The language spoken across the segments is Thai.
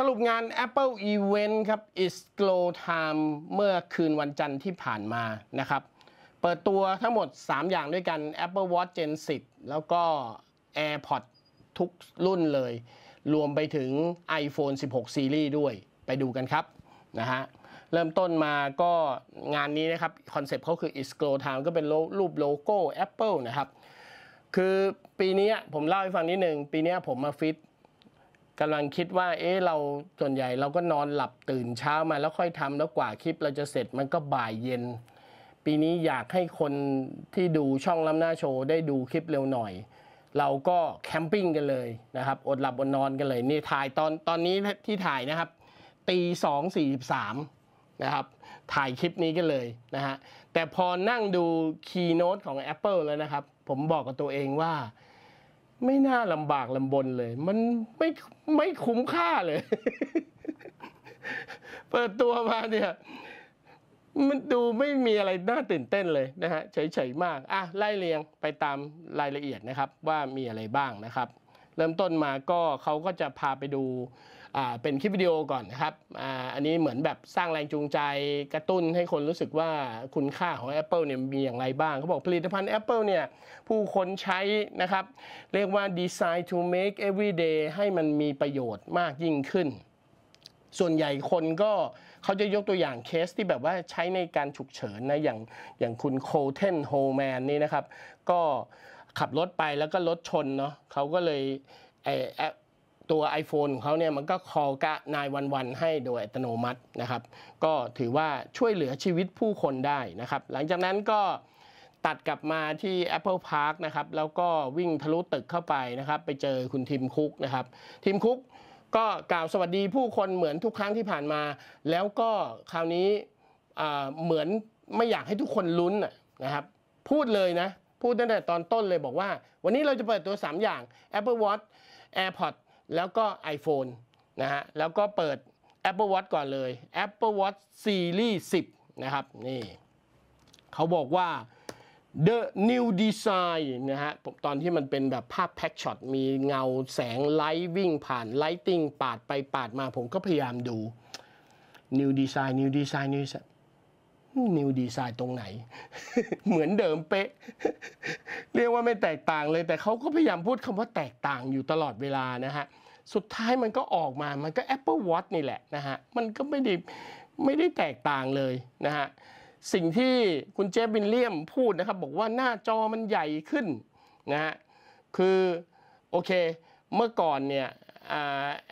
สรุปงาน Apple Event ครับ Is Glow Time เมื่อคืนวันจันทร์ที่ผ่านมานะครับ เปิดตัวทั้งหมด 3 อย่างด้วยกัน Apple Watch Gen 10แล้วก็ AirPods ทุกรุ่นเลย รวมไปถึง iPhone 16 Series ด้วยไปดูกันครับนะฮะเริ่มต้นมาก็งานนี้นะครับคอนเซปต์เขาคือ Is Glow Time ก็เป็นรูปโลโก้ Apple นะครับคือปีนี้ผมเล่าให้ฟังนิดหนึ่งปีนี้ผมมาฟิตกำลังคิดว่า เอ๊ะ เราส่วนใหญ่เราก็นอนหลับตื่นเช้ามาแล้วค่อยทำแล้วกว่าคลิปเราจะเสร็จมันก็บ่ายเย็น ปีนี้อยากให้คนที่ดูช่องล้ำหน้าโชว์ได้ดูคลิปเร็วหน่อย เราก็แคมปิ้งกันเลยนะครับ อดหลับ อดนอนกันเลย นี่ถ่ายตอนตอนนี้ที่ถ่ายนะครับตีสองสี่สิบสามนะครับ ถ่ายคลิปนี้กันเลยนะฮะแต่พอนั่งดูคีย์โน้ตของ Apple แล้วนะครับผมบอกกับตัวเองว่าไม่น่าลำบากลำบนเลย มันไม่ไม่คุ้มค่าเลย เปิดตัวมาเนี่ยมันดูไม่มีอะไรน่าตื่นเต้นเลยนะฮะเฉยๆมาก อ่ะไล่เรียงไปตามรายละเอียดนะครับ ว่ามีอะไรบ้างนะครับ เริ่มต้นมาก็เขาก็จะพาไปดูเป็นคลิปวิดีโอก่อนนะครับออันนี้เหมือนแบบสร้างแรงจูงใจกระตุ้นให้คนรู้สึกว่าคุณค่าของ Apple เนี่ยมีอย่างไรบ้างเขาบอกผลิตภัณฑ์ Apple เนี่ย ผู้คนใช้นะครับเรียกว่า design to make every day ให้มันมีประโยชน์มากยิ่งขึ้น ส่วนใหญ่คนก็เขาจะยกตัวอย่างเคสที่แบบว่าใช้ในการฉุกเฉินนะ อย่างอย่างคุณโคเทนโฮแมนนี่นะครับก็ขับรถไปแล้วก็รถชนเนาะเขาก็เลยไอตัว iPhone ของเขาเนี่ยมันก็คอลกะนายวันวันให้โดยอัตโนมัตินะครับ ก็ถือว่าช่วยเหลือชีวิตผู้คนได้นะครับ หลังจากนั้นก็ตัดกลับมาที่ Apple Park นะครับ แล้วก็วิ่งทะลุตึกเข้าไปนะครับ ไปเจอคุณทิมคุกนะครับทิมคุก ก็กล่าวสวัสดีผู้คนเหมือนทุกครั้งที่ผ่านมา แล้วก็คราวนี้เหมือนไม่อยากให้ทุกคนลุ้นนะครับพูดเลยนะ พูดตั้งแต่ตอนต้นเลยบอกว่า วันนี้เราจะเปิดตัว 3 อย่าง Apple Watch AirPods แล้วก็ iPhone นะฮะ แล้วก็เปิด Apple Watch ก่อนเลย Apple Watch Series 10นะครับ นี่เขาบอกว่า The New Design นะฮะตอนที่มันเป็นแบบภาพแพ็กช็อต มีเงาแสงไลท์วิ่งผ่านไลติงปาดไปปาดมา ผมก็พยายามดู New Design New Design New Design นิวดีไซน์ตรงไหน เหมือนเดิมเป๊ะ เรียกว่าไม่แตกต่างเลยแต่เขาก็พยายามพูดคำว่าแตกต่างอยู่ตลอดเวลานะฮะสุดท้ายมันก็ออกมามันก็ Apple Watch นี่แหละนะฮะมันก็ไม่ได้ไม่ได้แตกต่างเลยนะฮะสิ่งที่คุณเจฟวินเลียมพูดนะครับบอกว่าหน้าจอมันใหญ่ขึ้นนะฮะคือโอเคเมื่อก่อนเนี่ย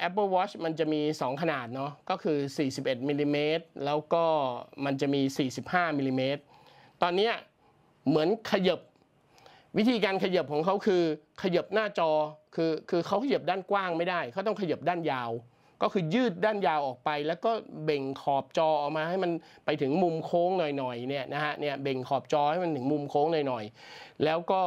Apple Watch มันจะมี 2 ขนาดเนาะก็คือ41มิลิเมตรแล้วก็ มันจะมี45มิลิเมตรตอนนี้เหมือนขยบวิธีการขยบของเขาคือขยบหน้าจอคือคือเขาขยบด้านกว้างไม่ได้เขาต้องขยบด้านยาว ก็คือยืดด้านยาวออกไป แล้วก็เบ่งขอบจอออกมาให้มัน ไปถึงมุมโค้งหน่อยๆเนี่ยนะฮะเนี่ยเบ่งขอบจอให้มันถึงมุมโค้งหน่อยๆ แล้วก็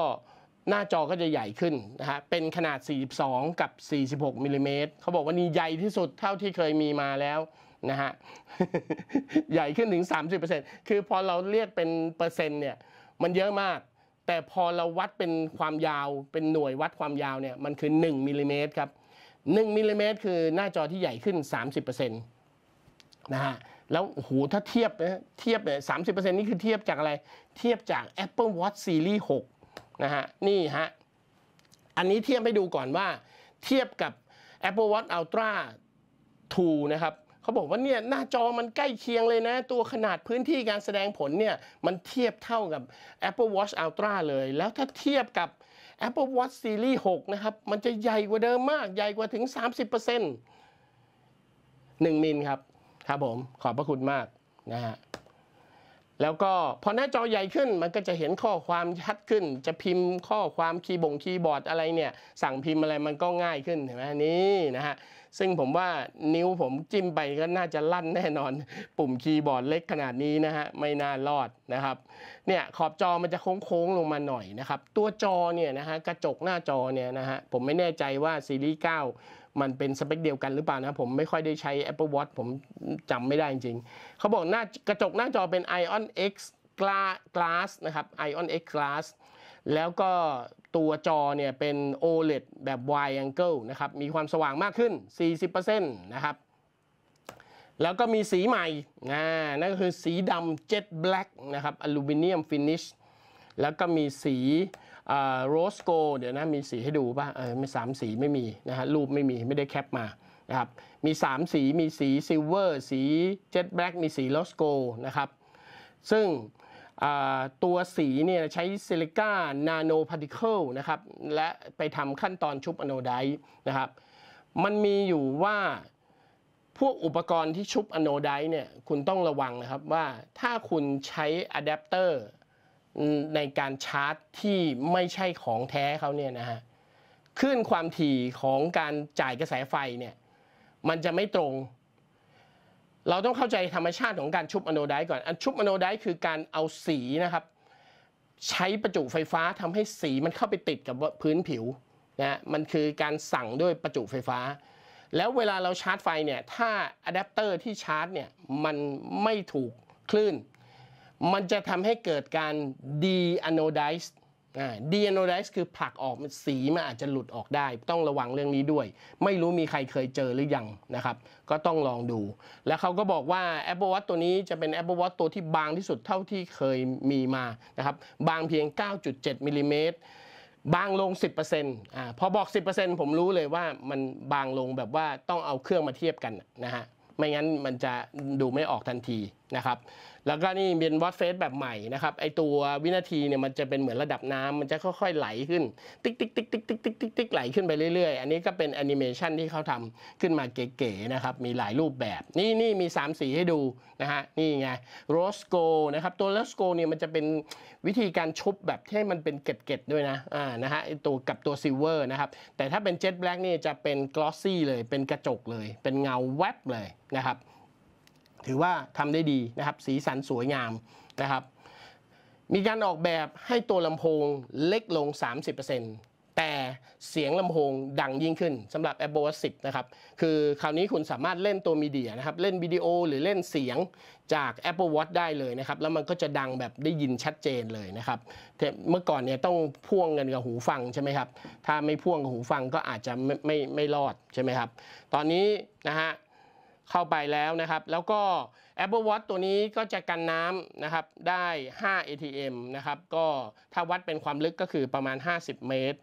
หน้าจอก็จะใหญ่ขึ้นนะฮะเป็นขนาด 42 กับ 46มิลิเมตรเขาบอกว่านี่ใหญ่ที่สุดเท่าที่เคยมีมาแล้ว นะฮะ ใหญ่ขึ้นถึง 30%คือพอเราเรียกเป็นเปอร์เซ็นต์เนี่ยมันเยอะมาก แต่พอเราวัดเป็นความยาว เป็นหน่วยวัดความยาวเนี่ยมันคือ1มิลิเมตรครับ1มิลิเมตรคือหน้าจอที่ใหญ่ขึ้น 30%นะฮะ แล้วโอ้โหถ้าเทียบนะเทียบเนี่ย30%นี่คือเทียบจากอะไร เทียบจาก Apple Watch Series 6นะฮะนี่ฮะ อันนี้เทียบให้ดูก่อนว่าเทียบกับ Apple Watch Ultra 2 นะครับเขาบอกว่าเนี่ยหน้าจอมันใกล้เคียงเลยนะ ตัวขนาดพื้นที่การแสดงผลเนี่ย มันเทียบเท่ากับ Apple Watch Ultra เลย แล้วถ้าเทียบกับ Apple Watch Series 6 นะครับ มันจะใหญ่กว่าเดิมมากใหญ่กว่าถึง 30% 1มิลครับ ครับผม ขอบพระคุณมากนะฮะแล้วก็พอหน้าจอใหญ่ขึ้นมันก็จะเห็นข้อความชัดขึ้น จะพิมพ์ข้อความคีย์บ่งคีย์บอร์ดอะไรเนี่ยสั่งพิมพ์อะไรมันก็ง่ายขึ้นเห็นไหมนี่นะฮะซึ่งผมว่านิ้วผมจิ้มไปก็น่าจะลั่นแน่นอน ปุ่มคีย์บอร์ดเล็กขนาดนี้นะฮะไม่น่ารอดนะครับเนี่ยขอบจอมันจะโค้งๆลงมาหน่อยนะครับตัวจอเนี่ยนะฮะกระจกหน้าจอเนี่ยนะฮะผมไม่แน่ใจว่าซีรีส์9มันเป็นสเปคเดียวกันหรือเปล่านะผมไม่ค่อยได้ใช้ Apple Watch ผมจำไม่ได้จริงๆ เขาบอกหน้ากระจกหน้าจอเป็น Ion X Glass นะครับ Ion X Glass แล้วก็ตัวจอเนี่ยเป็น OLED แบบ wide angle นะครับ มีความสว่างมากขึ้น 40%นะครับ แล้วก็มีสีใหม่นะนั่นก็คือสีดำ Jet Black นะครับอลูมิเนียมฟินิชแล้วก็มีสีโรสโกเดี๋ยวนะ มีสีให้ดูป่ะเออมีสามสีไม่มีนะฮะรูปไม่มี ไม่ได้แคปมานะครับ มี 3 สีมีสีซิลเวอร์สีเจ็ตแบล็กมีสีโรสโกนะครับ ซึ่งตัวสีเนี่ยใช้ซิลิก้านาโนพาร์ติเคิลนะครับ และไปทำขั้นตอนชุบอโนไดนะครับ มันมีอยู่ว่าพวกอุปกรณ์ที่ชุบอโนไดเนี่ยคุณต้องระวังนะครับ ว่าถ้าคุณใช้อะแดปเตอร์ในการชาร์จที่ไม่ใช่ของแท้เขาเนี่ยนะฮะคลื่นความถี่ของการจ่ายกระแสไฟเนี่ยมันจะไม่ตรงเราต้องเข้าใจธรรมชาติของการชุบอโนไดก่อนอันชุบอโนไดคือการเอาสีนะครับใช้ประจุไฟฟ้าทำให้สีมันเข้าไปติดกับพื้นผิวนะมันคือการสั่งด้วยประจุไฟฟ้า แล้วเวลาเราชาร์จไฟเนี่ยถ้าอะแดปเตอร์ที่ชาร์จเนี่ยมันไม่ถูกคลื่นมันจะทำให้เกิดการดีอโนไดซ์ดีอโนไดซ์คือผลักออกสีมันอาจจะหลุดออกได้ ต้องระวังเรื่องนี้ด้วย ไม่รู้มีใครเคยเจอหรือยังนะครับ ก็ต้องลองดู แล้วเขาก็บอกว่า Apple Watch ตัวนี้จะเป็น Apple Watch ตัวที่บางที่สุดเท่าที่เคยมีมานะครับ บางเพียง 9.7 มิลิเมตรบางลง 10%อ่าพอบอก 10%ผมรู้เลยว่ามันบางลงแบบว่าต้องเอาเครื่องมาเทียบกันนะฮะไม่งั้นมันจะดูไม่ออกทันทีนะครับ แล้วก็นี่เป็นวอตเฟสแบบใหม่นะครับ ไอตัววินาทีเนี่ยมันจะเป็นเหมือนระดับน้ำ มันจะค่อยๆ ไหลขึ้น ติ๊กติ๊กติ๊กติ๊กติ๊กติ๊กติ๊กติ๊กไหลขึ้นไปเรื่อยๆ อันนี้ก็เป็นแอนิเมชันที่เขาทำขึ้นมาเก๋ๆนะครับ มีหลายรูปแบบ นี่นี่มี3สีให้ดูนะฮะ นี่ไงโรสโกนะครับ ตัวโรสโกเนี่ยมันจะเป็นวิธีการชุบแบบที่มันเป็นเกล็ดๆด้วยนะ อ่า นะฮะไอตัวกับตัวซิลเวอร์นะครับ แต่ถ้าเป็นเจ็ตแบล็กนี่จะเป็นกลอสซี่เลย เป็นกระจกเลย เป็นเงาแวบเลยนะครับถือว่าทำได้ดีนะครับ สีสันสวยงามนะครับ มีการออกแบบให้ตัวลำโพงเล็กลง 30%แต่เสียงลำโพงดังยิ่งขึ้นสำหรับ Apple Watch 10นะครับ คือคราวนี้คุณสามารถเล่นตัวมีเดียนะครับ เล่นวิดีโอหรือเล่นเสียงจาก Apple Watch ได้เลยนะครับ แล้วมันก็จะดังแบบได้ยินชัดเจนเลยนะครับเมื่อก่อนเนี่ยต้องพ่วงเงินกับหูฟังใช่ไหมครับ ถ้าไม่พ่วงกับหูฟังก็อาจจะไม่ไม่ไม่รอดใช่ไหมครับ ตอนนี้นะฮะเข้าไปแล้วนะครับแล้วก็ Apple Watch ตัวนี้ก็จะกันน้ำนะครับได้ 5 ATM นะครับก็ถ้าวัดเป็นความลึกก็คือประมาณ 50 เมตร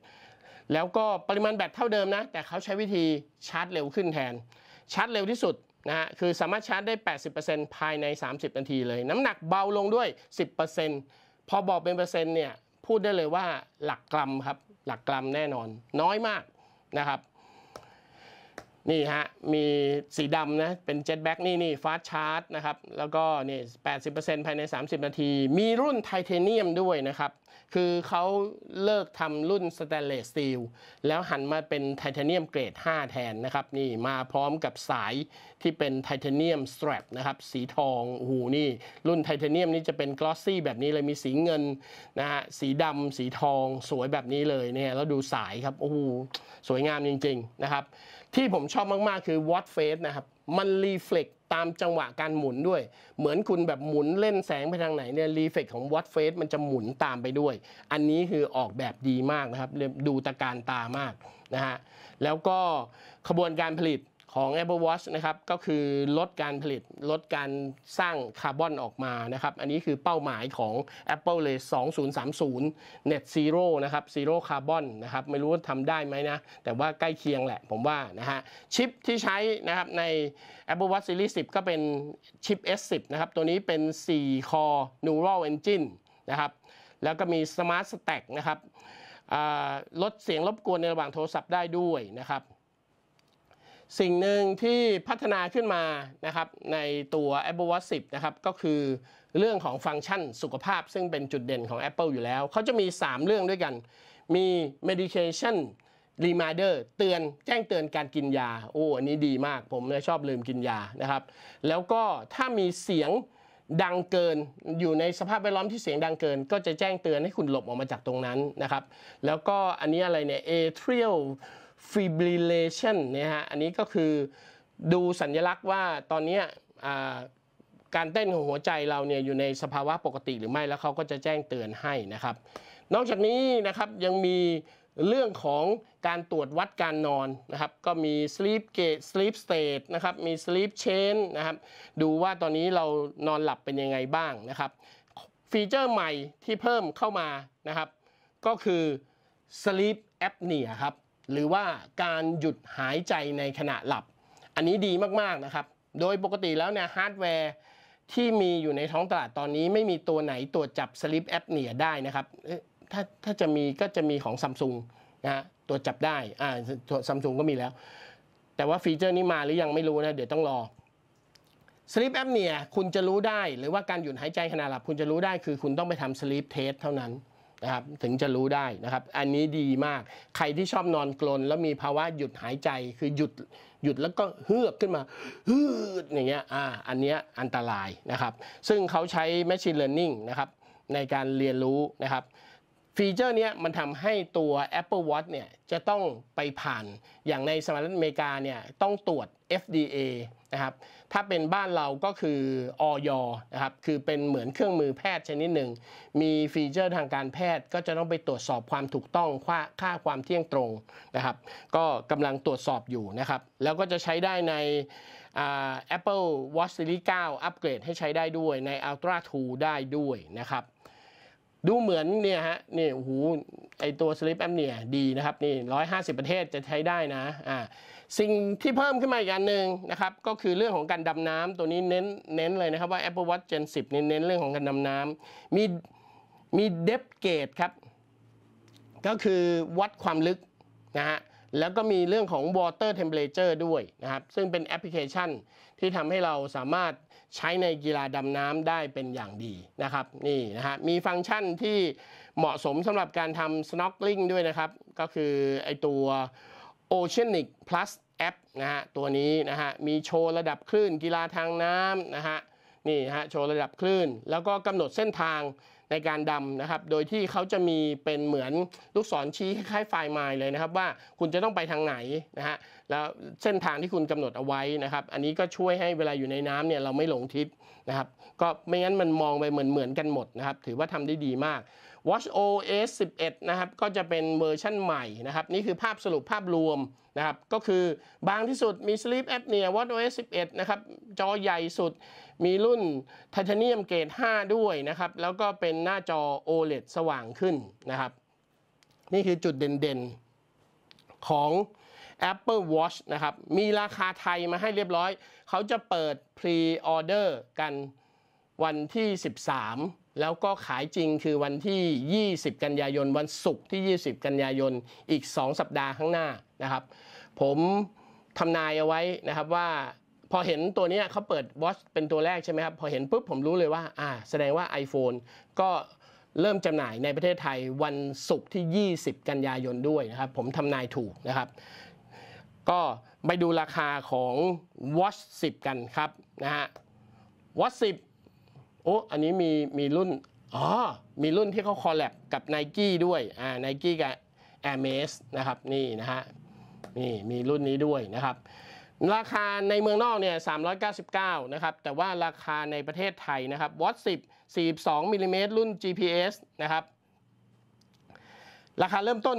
แล้วก็ปริมาณแบตเท่าเดิมนะแต่เขาใช้วิธีชาร์จเร็วขึ้นแทนชาร์จเร็วที่สุดนะฮะคือสามารถชาร์จได้ 80%ภายใน 30 นาที เลย น้ำหนักเบาลงด้วย 10%พอบอกเป็นเปอร์เซ็นต์เนี่ยพูดได้เลยว่าหลักกรัมครับหลักกรัมแน่นอนน้อยมากนะครับนี่ฮะมีสีดำนะเป็นเจ็ตแบ็กนี่นี่ฟาสชาร์จนะครับ แล้วก็นี่ 80%ภายใน 30 นาที มีรุ่นไทเทเนียมด้วยนะครับคือเขาเลิกทำรุ่นสแตนเลสสตีลแล้วหันมาเป็นไทเทเนียมเกรด 5 แทนนะครับนี่มาพร้อมกับสายที่เป็นไทเทเนียมสแตรปนะครับ สีทองหูนี่รุ่นไทเทเนียมนี่จะเป็นกลอสซี่แบบนี้เลย มีสีเงินนะฮะสีดำสีทองสวยแบบนี้เลยเนี่ยแล้วดูสายครับโอ้โหสวยงามจริงๆนะครับที่ผมชอบมากๆ คือวอตเฟสนะครับ มันรีเฟล็กตามจังหวะการหมุนด้วย เหมือนคุณแบบหมุนเล่นแสงไปทางไหนเนี่ยรีเฟกของวัตเฟสมันจะหมุนตามไปด้วย อันนี้คือออกแบบดีมากนะครับ ดูตะการตามากนะฮะแล้วก็ขบวนการผลิตของ Apple Watch นะครับ ก็คือลดการผลิตลดการสร้างคาร์บอนออกมานะครับ อันนี้คือเป้าหมายของ Apple เลย2030 Net Zero นะครับ Zero Carbon นะครับ ไม่รู้ทำได้ไหมนะ แต่ว่าใกล้เคียงแหละผมว่านะฮะชิปที่ใช้นะครับใน Apple Watch Series 10 ก็เป็นชิป S10 นะครับ ตัวนี้เป็น 4 Core Neural Engine นะครับ แล้วก็มี Smart Stack นะครับลดเสียงรบกวนในระหว่างโทรศัพท์ได้ด้วยนะครับสิ่งหนึ่งที่พัฒนาขึ้นมานะครับในตัว Apple Watch 10 นะครับก็คือเรื่องของฟังก์ชันสุขภาพ ซึ่งเป็นจุดเด่นของ Apple อยู่แล้วเขาจะมี 3 เรื่องด้วยกัน มี medication reminder เตือนแจ้งเตือนการกินยาโอ้อันนี้ดีมากผมเลยชอบลืมกินยานะครับ แล้วก็ถ้ามีเสียงดังเกินอยู่ในสภาพแวดล้อมที่เสียงดังเกิน ก็จะแจ้งเตือนให้คุณหลบออกมาจากตรงนั้นนะครับแล้วก็อันนี้อะไรเนี่ย atrial fibrillation นะฮะ อันนี้ก็คือดูสัญญลักษณ์ว่าตอนนี้การเต้นของหัวใจเราเนี่ยอยู่ในสภาวะปกติหรือไม่แล้วเขาก็จะแจ้งเตือนให้นะครับ นอกจากนี้นะครับยังมีเรื่องของการตรวจวัดการนอนนะครับ ก็มี sleep gate sleep state นะครับ มี sleep chain นะครับ ดูว่าตอนนี้เรานอนหลับเป็นยังไงบ้างนะครับ ฟีเจอร์ใหม่ที่เพิ่มเข้ามานะครับ ก็คือ sleep apnea ครับหรือว่าการหยุดหายใจในขณะหลับ อันนี้ดีมาก ๆ นะครับ โดยปกติแล้วเนี่ยฮาร์ดแวร์ที่มีอยู่ในท้องตลาดตอนนี้ไม่มีตัวไหนตรวจจับสลิปแอปเนียได้นะครับถ้าถ้าจะมีก็จะมีของซัมซุงนะฮะตรวจจับได้ อ่าซัมซุงก็มีแล้ว แต่ว่าฟีเจอร์นี้มาหรือยังไม่รู้นะ เดี๋ยวต้องรอสลิปแอปเนียคุณจะรู้ได้หรือว่าการหยุดหายใจขณะหลับ คุณจะรู้ได้คือคุณต้องไปทำสลิปเทสเท่านั้นนะครับถึงจะรู้ได้นะครับอันนี้ดีมากใครที่ชอบนอนกลน แล้วมีภาวะหยุดหายใจคือหยุดหยุดแล้วก็เฮือกขึ้นมาฮืดอย่างเงี้ยอ่าอันเนี้ยอันตรายนะครับ ซึ่งเขาใช้แมชชีนเลอร์นิ่งนะครับในการเรียนรู้นะครับ ฟีเจอร์นี้มันทำให้ตัว Apple Watch เนี่ย จะต้องไปผ่านอย่างในสหรัฐอเมริกาเนี่ย ต้องตรวจ FDA นะครับถ้าเป็นบ้านเราก็คือออยนะครับคือเป็นเหมือนเครื่องมือแพทย์ชนิดหนึ่ง มีฟีเจอร์ทางการแพทย์ก็จะต้องไปตรวจสอบความถูกต้องค่าค่าความเที่ยงตรงนะครับ ก็กำลังตรวจสอบอยู่นะครับ แล้วก็จะใช้ได้ใน Apple Watch Series 9 อัปเกรดให้ใช้ได้ด้วยใน Ultra 2 ได้ด้วยนะครับ ดูเหมือนเนี่ยฮะนี่โอ้โหไอตัวสลิปแอมเนี่ยดีนะครับนี่150 ประเทศจะใช้ได้นะอ่าสิ่งที่เพิ่มขึ้นมาอีกอันหนึ่งนะครับก็คือเรื่องของการดำน้ำตัวนี้เน้น เน้นเลยนะครับว่า Apple Watch Gen 10นเน้นเรื่องของการดำน้ำมี มีเดฟเกตครับ ก็คือวัดความลึกนะฮะแล้วก็มีเรื่องของ Water Temperature ด้วยนะครับซึ่งเป็นแอปพลิเคชันที่ทำให้เราสามารถใช้ในกีฬาดำน้ำได้เป็นอย่างดีนะครับนี่นะฮะมีฟังก์ชันที่เหมาะสมสำหรับการทำ snorkeling ด้วยนะครับก็คือไอตัว Oceanic Plus App นะฮะตัวนี้นะฮะมีโชว์ระดับคลื่นกีฬาทางน้ำนะฮะนี่ฮะโชว์ระดับคลื่น แล้วก็กำหนดเส้นทางในการดำนะครับโดยที่เขาจะมีเป็นเหมือนลูกศรชี้ คล้ายไฟไมล์เลยนะครับว่าคุณจะต้องไปทางไหนนะฮะแล้วเส้นทางที่คุณกำหนดเอาไว้นะครับอันนี้ก็ช่วยให้เวลาอยู่ในน้ำเนี่ยเราไม่หลงทิศนะครับก็ไม่งั้นมันมองไปเหมือนเหมือนกันหมดนะครับถือว่าทำได้ดีมาก Watch OS 11 นะครับก็จะเป็นเวอร์ชั่นใหม่นะครับนี่คือภาพสรุปภาพรวมนะครับก็คือบางที่สุดมี Sleep a p p เนี่ย Watch OS 11 นะครับจอใหญ่สุดมีรุ่นไทเทเนียมเกรด 5 ด้วยนะครับแล้วก็เป็นหน้าจอ OLED สว่างขึ้นนะครับนี่คือจุดเด่นๆของ Apple Watch นะครับมีราคาไทยมาให้เรียบร้อย เขาจะเปิดพรีออเดอร์กันวันที่ 13แล้วก็ขายจริงคือวันที่ 20 กันยายนวันศุกร์ที่ 20 กันยายน อีก 2 สัปดาห์ข้างหน้านะครับผมทำนายเอาไว้นะครับว่าพอเห็นตัวนี้เขาเปิดวอชเป็นตัวแรกใช่ไหมครับพอเห็นปุ๊บผมรู้เลยว่าอ่า แสดงว่า iPhone ก็เริ่มจำหน่ายในประเทศไทยวันศุกร์ที่ 20 กันยายนด้วยนะครับผมทำนายถูกนะครับก็ไปดูราคาของ Watch 10 กันครับนะฮะ Watch 10โอ้ อันนี้มีมีรุ่น อ๋อ มีรุ่นที่เขาคอลแลบกับ n i กี้ด้วย อ่าไนกี้กับ a i r m a สนะครับ นี่นะฮะ นี่มีรุ่นนี้ด้วยนะครับ ราคาในเมืองนอกเนี่ย399 นะครับ แต่ว่าราคาในประเทศไทยนะครับวัต10 42มิลิเมตรรุ่น GPS นะครับ ราคาเริ่มต้น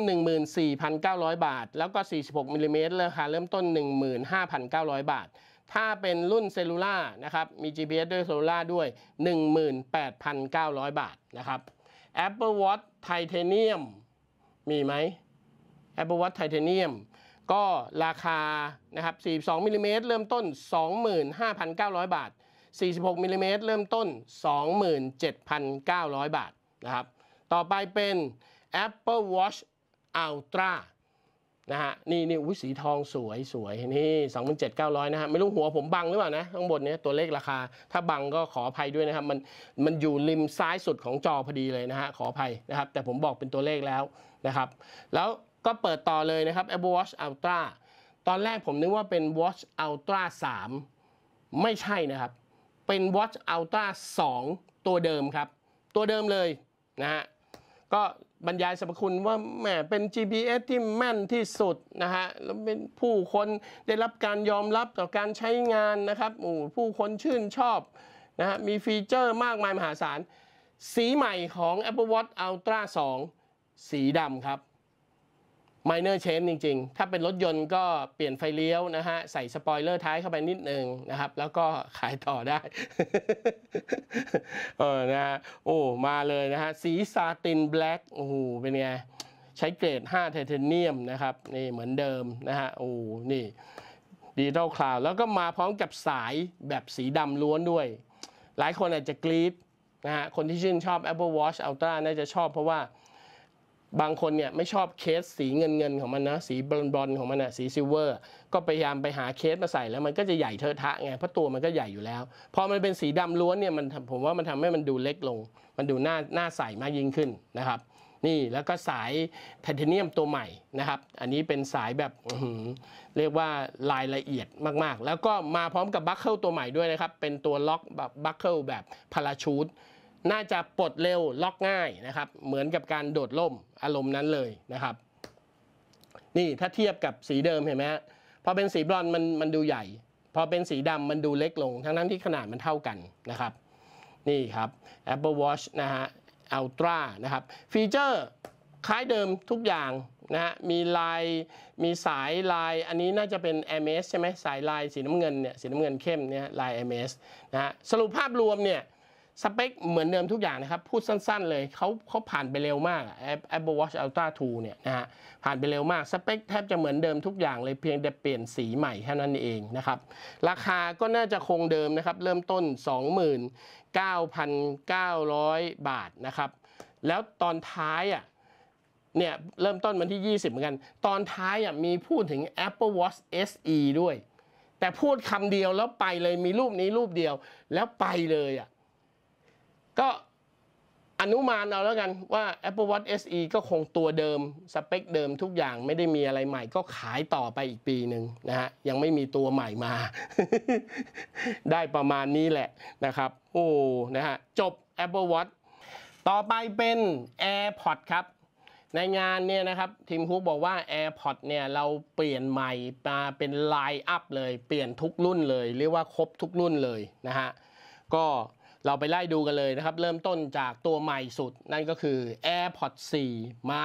14,900 บาท แล้วก็ 46มิลิเมตรราคาเริ่มต้น 15,900 บาทถ้าเป็นรุ่นเซลูล่านะครับมี GPS ด้วยเซลูล่าด้วย 18,900 บาทนะครับ Apple Watch Titanium มีไหม Apple Watch Titanium ก็ราคานะครับ42มิลลิเมตรเริ่มต้น 25,900 บาท 46มิลลิเมตรเริ่มต้น 27,900 บาทนะครับต่อไปเป็น Apple Watch Ultra นะฮะนี่นี่อุ้ยสีทองสวยสวยนี่สองพันเจ็ดเก้าร้อยนะฮะไม่รู้หัวผมบังหรือเปล่านะข้างบนเนี้ยตัวเลขราคาถ้าบังก็ขออภัยด้วยนะครับ มันมันอยู่ริมซ้ายสุดของจอพอดีเลยนะฮะขออภัยนะครับแต่ผมบอกเป็นตัวเลขแล้วนะครับ แล้วก็เปิดต่อเลยนะครับ Apple Watch Ultra ตอนแรกผมนึกว่าเป็น Watch Ultra 3 ไม่ใช่นะครับเป็น Watch Ultra 2 ตัวเดิมครับ ตัวเดิมเลยนะฮะก็บรรยายสรรพคุณว่าแหมเป็น GPS ที่แม่นที่สุดนะฮะแล้วเป็นผู้คนได้รับการยอมรับต่อการใช้งานนะครับโอ้ผู้คนชื่นชอบนะฮะมีฟีเจอร์มากมายมหาศาลสีใหม่ของ Apple Watch Ultra 2 สีดำครับม i n o r c h a n g จริงๆ ถ้าเป็นรถยนต์ก็เปลี่ยนไฟเลี้ยวนะฮะใส่สปอยเลอร์ท้ายเข้าไปนิดนึงนะครับ แล้วก็ขายต่อได้เออนะฮะโอ้มาเลยนะฮะสีซาตินแบล็กโอ้โหเป็นไง ใช้เกรด5ไทเทเนียมนะครับนี่เหมือนเดิมนะฮะโอ้นี่ดิจิตอลคลาว แล้วก็มาพร้อมกับสายแบบสีดำล้วนด้วย หลายคนอาจจะกรี๊ดนะฮะคนที่ชื่นชอบ Apple Watch Ultra น่าจะชอบเพราะว่าบางคนเนี่ยไม่ชอบเคสสีเงินเงินของมันนะ สีบอลบอลของมันนะสีซิลเวอร์ ก็พยายามไปหาเคสมาใส่แล้วมันก็จะใหญ่เทอะทะ ไงเพราะตัวมันก็ใหญ่อยู่แล้ว พอมันเป็นสีดำล้วนเนี่ยมันผมว่ามันทำให้มันดูเล็กลง มันดูหน้าหน้าใสมากยิ่งขึ้นนะครับนี่แล้วก็สายไทเทเนียมตัวใหม่นะครับ อันนี้เป็นสายแบบ เรียกว่าลายละเอียดมาก ๆ แล้วก็มาพร้อมกับบัคเกิลตัวใหม่ด้วยนะครับเป็นตัวล็อกแบบบัคเกิลแบบพาราชูตน่าจะปลดเร็ว ล็อกง่ายนะครับเหมือนกับการโดดล่มอารมณ์นั้นเลยนะครับนี่ถ้าเทียบกับสีเดิมเห็นไหมฮะพอเป็นสีบรอนมันมันดูใหญ่ พอเป็นสีดำมันดูเล็กลง ทั้งนั้นที่ขนาดมันเท่ากันนะครับ นี่ครับ Apple Watch นะฮะ Ultra นะครับฟีเจอร์คล้ายเดิมทุกอย่างนะฮะมีลายมีสายลาย อันนี้น่าจะเป็น MS ใช่ไหมสายลายสีน้ำเงินเนี่ยสีน้ำเงินเข้มเนี่ยลาย MS นะฮะสรุปภาพรวมเนี่ยสเปคเหมือนเดิมทุกอย่างนะครับ พูดสั้น ๆ เลยเขาเขาผ่านไปเร็วมาก Apple Watch Ultra 2 เนี่ยนะฮะผ่านไปเร็วมากสเปคแทบจะเหมือนเดิมทุกอย่างเลยเพียงแต่เปลี่ยนสีใหม่แค่นั้นเองนะครับราคาก็น่าจะคงเดิมนะครับ เริ่มต้น 29,900 บาทนะครับ แล้วตอนท้ายอ่ะเนี่ย เริ่มต้นวันที่ 20เหมือนกัน ตอนท้ายอ่ะมีพูดถึง Apple Watch SE ด้วย แต่พูดคำเดียวแล้วไปเลยมีรูปนี้รูปเดียว แล้วไปเลยอ่ะก็อนุมานเอาแล้วกันว่า Apple Watch SE ก็คงตัวเดิมสเปคเดิมทุกอย่างไม่ได้มีอะไรใหม่ ก็ขายต่อไปอีกปีหนึ่งนะฮะยังไม่มีตัวใหม่มา ได้ประมาณนี้แหละนะครับโอ้นะฮะจบ Apple Watch ต่อไปเป็น AirPod s ครับ ในงานเนี่ยนะครับทีมฮุกบอกว่า AirPod s เนี่ย เราเปลี่ยนใหม่มาเป็นไลน์อัพเลยเปลี่ยนทุกรุ่นเลย เรียกว่าครบทุกรุ่นเลยนะฮะก็เราไปไล่ดูกันเลยนะครับ เริ่มต้นจากตัวใหม่สุด นั่นก็คือ AirPods 4 มา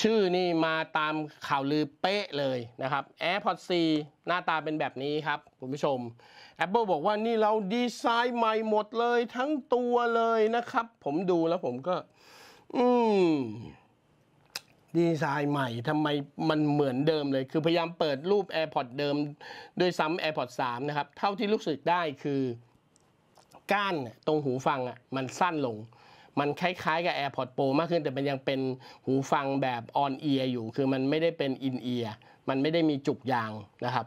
ชื่อนี่มาตามข่าวลือเป๊ะเลยนะครับ AirPods 4 หน้าตาเป็นแบบนี้ครับคุณผู้ชม Apple บอกว่านี่เราดีไซน์ใหม่หมดเลยทั้งตัวเลยนะครับ ผมดูแล้วผมก็อืมดีไซน์ใหม่ทำไมมันเหมือนเดิมเลย คือพยายามเปิดรูป AirPods เดิม ด้วยซ้ำ AirPods 3 นะครับเท่าที่รู้สึกได้คือก้านตรงหูฟังอ่ะมันสั้นลง มันคล้ายๆกับ AirPods Pro มากขึ้น แต่มันยังเป็นหูฟังแบบออนเอียอยู่ คือมันไม่ได้เป็นอินเอียมันไม่ได้มีจุกยางนะครับ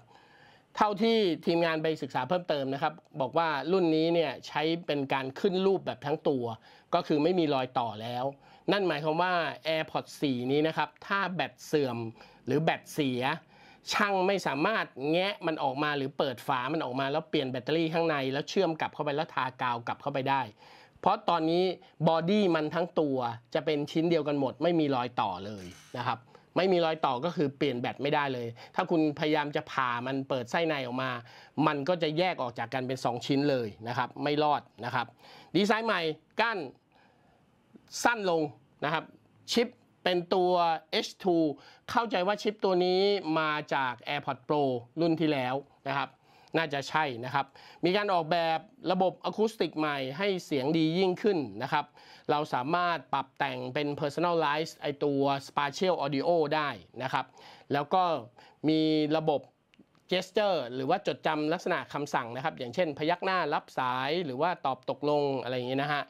เท่าที่ทีมงานไปศึกษาเพิ่มเติมนะครับ บอกว่ารุ่นนี้เนี่ย ใช้เป็นการขึ้นรูปแบบทั้งตัว ก็คือไม่มีรอยต่อแล้ว นั่นหมายความว่า AirPods 4 นี้นะครับถ้าแบตเสื่อมหรือแบตเสียช่างไม่สามารถแงะมันออกมาหรือเปิดฝามันออกมาแล้วเปลี่ยนแบตเตอรี่ข้างใน แล้วเชื่อมกลับเข้าไปแล้วทากาวกลับเข้าไปได้ เพราะตอนนี้บอดี้มันทั้งตัวจะเป็นชิ้นเดียวกันหมดไม่มีรอยต่อเลยนะครับไม่มีรอยต่อก็คือเปลี่ยนแบตไม่ได้เลย ถ้าคุณพยายามจะผ่ามันเปิดไส้ในออกมา มันก็จะแยกออกจากกันเป็น 2 ชิ้นเลยนะครับไม่รอดนะครับ ดีไซน์ใหม่กั้นสั้นลงนะครับชิปเป็นตัว H2 เข้าใจว่าชิปตัวนี้มาจาก AirPods Pro รุ่นที่แล้วนะครับ น่าจะใช่นะครับ มีการออกแบบระบบอะคูสติกใหม่ให้เสียงดียิ่งขึ้นนะครับ เราสามารถปรับแต่งเป็น Personalize ไอตัว Spatial Audio ได้นะครับ แล้วก็มีระบบเจสเจอร์หรือว่าจดจำลักษณะคำสั่งนะครับ อย่างเช่น พยักหน้ารับสายหรือว่าตอบตกลงอะไรอย่างนี้นะฮะ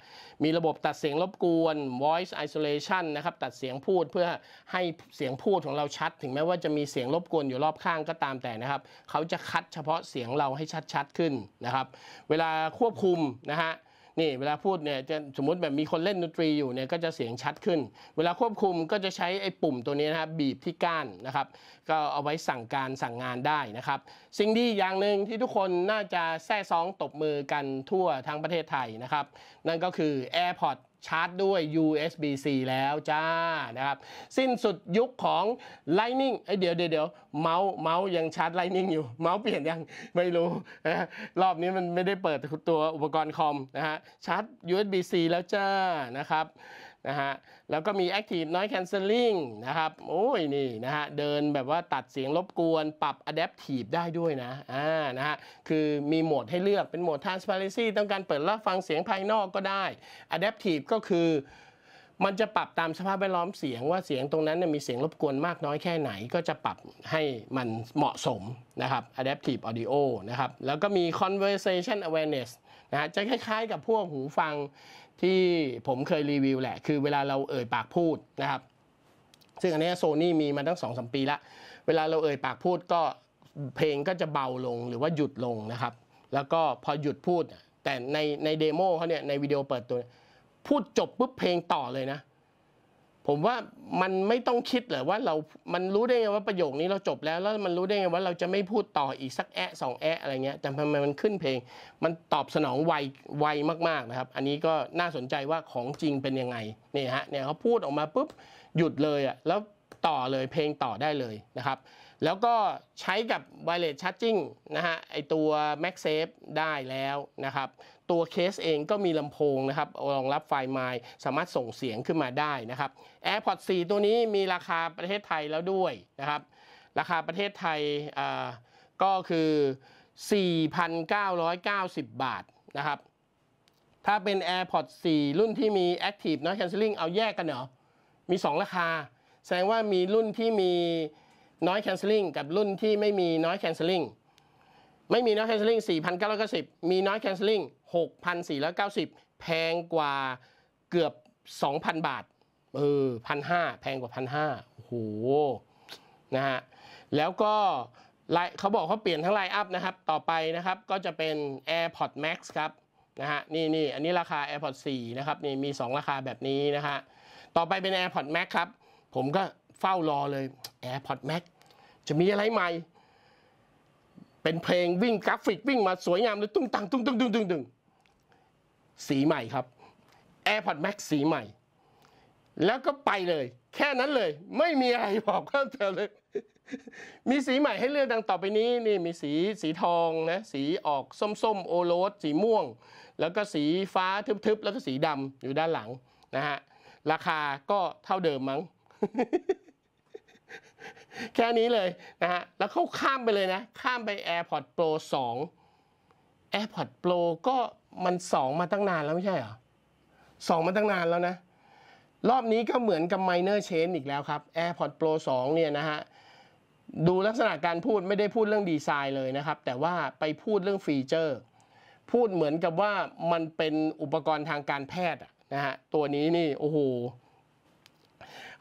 มีระบบตัดเสียงรบกวน voice isolation นะครับ ตัดเสียงพูดเพื่อให้เสียงพูดของเราชัด ถึงแม้ว่าจะมีเสียงรบกวนอยู่รอบข้างก็ตามแต่นะครับ เขาจะคัดเฉพาะเสียงเราให้ชัดๆขึ้นนะครับ เวลาควบคุมนะฮะนี่เวลาพูดเนี่ยจะสมมติแบบมีคนเล่นดนตรีอยู่เนี่ยก็จะเสียงชัดขึ้น เวลาควบคุมก็จะใช้ไอ้ปุ่มตัวนี้นะครับบีบที่ก้านนะครับ ก็เอาไว้สั่งการสั่งงานได้นะครับ สิ่งดีอย่างหนึ่งที่ทุกคนน่าจะแซ่ซ้องตบมือกันทั่วทั้งประเทศไทยนะครับ นั่นก็คือ AirPods ชาร์จด้วย USB-C แล้วจ้า นะครับสิ้นสุดยุคของ Lightning เอ้ยเดี๋ยวเดี๋ยวเมาส์เมาส์ยังชาร์จ Lightning อยู่เมาส์เปลี่ยนยังไม่รู้นะรอบนี้มันไม่ได้เปิดตัวอุปกรณ์คอมนะฮะชาร์จ USB-C แล้วจ้านะครับนะฮะแล้วก็มี Active Noise Cancelling นะครับโอ้ยนี่นะฮะเดินแบบว่าตัดเสียงรบกวนปรับ Adaptive ได้ด้วยนะอ่านะฮะคือมีโหมดให้เลือกเป็นโหมด Transparency ต้องการเปิดรับฟังเสียงภายนอกก็ได้ Adaptive ก็คือ มันจะปรับตามสภาพแวดล้อมเสียงว่าเสียงตรงนั้นมีเสียงรบกวนมากน้อยแค่ไหน ก็จะปรับให้มันเหมาะสมนะครับ adaptive audio นะครับ แล้วก็มี conversation awareness นะฮะจะคล้าย ๆกับพวกหูฟังที่ผมเคยรีวิวแหละ คือเวลาเราเอ่ยปากพูดนะครับ ซึ่งอันนี้โซนี่มีมาตั้ง2อสปีละเวลาเราเอ่ยปากพูดก็เพลงก็จะเบาลงหรือว่าหยุดลงนะครับ แล้วก็พอหยุดพูด แต่ในในเดโมเขาเนี่ย ในวิดีโอเปิดตัว พูดจบปุ๊บเพลงต่อเลยนะผมว่ามันไม่ต้องคิดเลยว่าเรา มันรู้ได้ไงว่าประโยคนี้เราจบแล้ว แล้วมันรู้ได้ไงว่าเราจะไม่พูดต่ออีกสักแอะสองแอะอะไรเงี้ยแต่ทำไมมันขึ้นเพลง มันตอบสนองไวไวมากๆนะครับ อันนี้ก็น่าสนใจว่าของจริงเป็นยังไงเนี่ยฮะ เนี่ยเขาพูดออกมาปุ๊บหยุดเลยอะแล้วต่อเลยเพลงต่อได้เลยนะครับ แล้วก็ใช้กับ wireless charging นะฮะไอตัว MagSafe ได้แล้วนะครับตัวเคสเองก็มีลำโพงนะครับรองรับไฟไมล์สามารถส่งเสียงขึ้นมาได้นะครับ AirPods 4 ตัวนี้มีราคาประเทศไทยแล้วด้วยนะครับ ราคาประเทศไทยก็คือ 4,990 บาทนะครับ ถ้าเป็น AirPods 4 รุ่นที่มี Active Noise Cancelling เอาแยกกันเหรอ มี 2 ราคา แสดงว่ามีรุ่นที่มี Noise Cancelling กับรุ่นที่ไม่มี Noise Cancelling ไม่มีน้อย canceling 4,990 มีน้อย canceling 6,490 แพงกว่าเกือบ 2,000 บาท เออพันห้าแพงกว่าพันห้าโอ้โหนะฮะ แล้วก็ไลเขาบอกเขาเปลี่ยนทั้งไลน์อัพนะครับ ต่อไปนะครับก็จะเป็น AirPod Max ครับ นะฮะนี่นี่อันนี้ราคา AirPod 4นะครับนี่มี 2 ราคาแบบนี้นะฮะ ต่อไปเป็น AirPod Max ครับ ผมก็เฝ้ารอเลย AirPod Max จะมีอะไรใหม่เป็นเพลงวิ่งกราฟิกวิ่งมาสวยงามเลยตุ้งตังตุ้งตุ้งตุ้งตุ้งตุ้งสีใหม่ครับ AirPod Max สีใหม่ แล้วก็ไปเลย แค่นั้นเลย ไม่มีอะไรบอกเพิ่มเติมเลยมีสีใหม่ให้เลือกดังต่อไปนี้นี่มีสีสีทองนะสีออกส้มส้มโอโรสสีม่วง แล้วก็สีฟ้าทึบๆแล้วก็สีดำอยู่ด้านหลังนะฮะราคาก็เท่าเดิมมั้งแค่นี้เลยนะฮะ แล้วเขาข้ามไปเลยนะ ข้ามไป AirPods Pro 2 AirPods Pro ก็มัน 2 มาตั้งนานแล้วไม่ใช่เหรอ2มาตั้งนานแล้วนะ รอบนี้ก็เหมือนกับ Minor Change อีกแล้วครับ AirPods Pro 2เนี่ยนะฮะ ดูลักษณะการพูดไม่ได้พูดเรื่องดีไซน์เลยนะครับ แต่ว่าไปพูดเรื่องฟีเจอร์ พูดเหมือนกับว่ามันเป็นอุปกรณ์ทางการแพทย์นะฮะ ตัวนี้นี่โอ้โห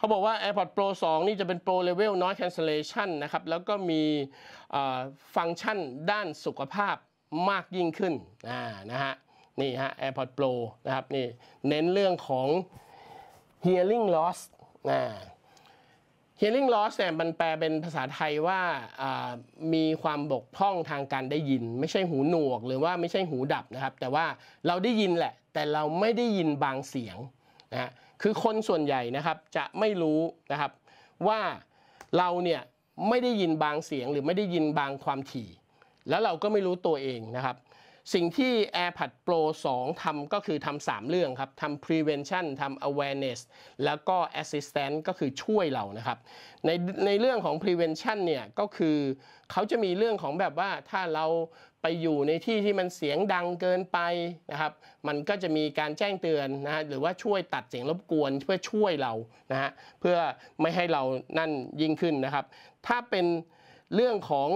เขาบอกว่า AirPods Pro 2 นี่จะเป็น Pro Level Noise Cancellation นะครับ แล้วก็มีฟังก์ชันด้านสุขภาพมากยิ่งขึ้นนะฮะ นี่ฮะ AirPods Pro นะครับ นี่เน้นเรื่องของ hearing loss นะ hearing loss เนี่ยมันแปลเป็นภาษาไทยว่ามีความบกพร่องทางการได้ยิน ไม่ใช่หูหนวกหรือว่าไม่ใช่หูดับนะครับ แต่ว่าเราได้ยินแหละ แต่เราไม่ได้ยินบางเสียงนะคือคนส่วนใหญ่นะครับจะไม่รู้นะครับว่าเราเนี่ยไม่ได้ยินบางเสียงหรือไม่ได้ยินบางความถี่ แล้วเราก็ไม่รู้ตัวเองนะครับสิ่งที่ AirPods Pro 2 ทำก็คือทำสามเรื่องครับทำ prevention ทำ awareness แล้วก็ assistance ก็คือช่วยเรานะครับในในเรื่องของ prevention เนี่ยก็คือเขาจะมีเรื่องของแบบว่าถ้าเราไปอยู่ในที่ที่มันเสียงดังเกินไปนะครับ มันก็จะมีการแจ้งเตือนนะฮะหรือว่าช่วยตัดเสียงรบกวนเพื่อช่วยเรานะฮะ เพื่อไม่ให้เรานั่นยิ่งขึ้นนะครับ ถ้าเป็นเรื่องของ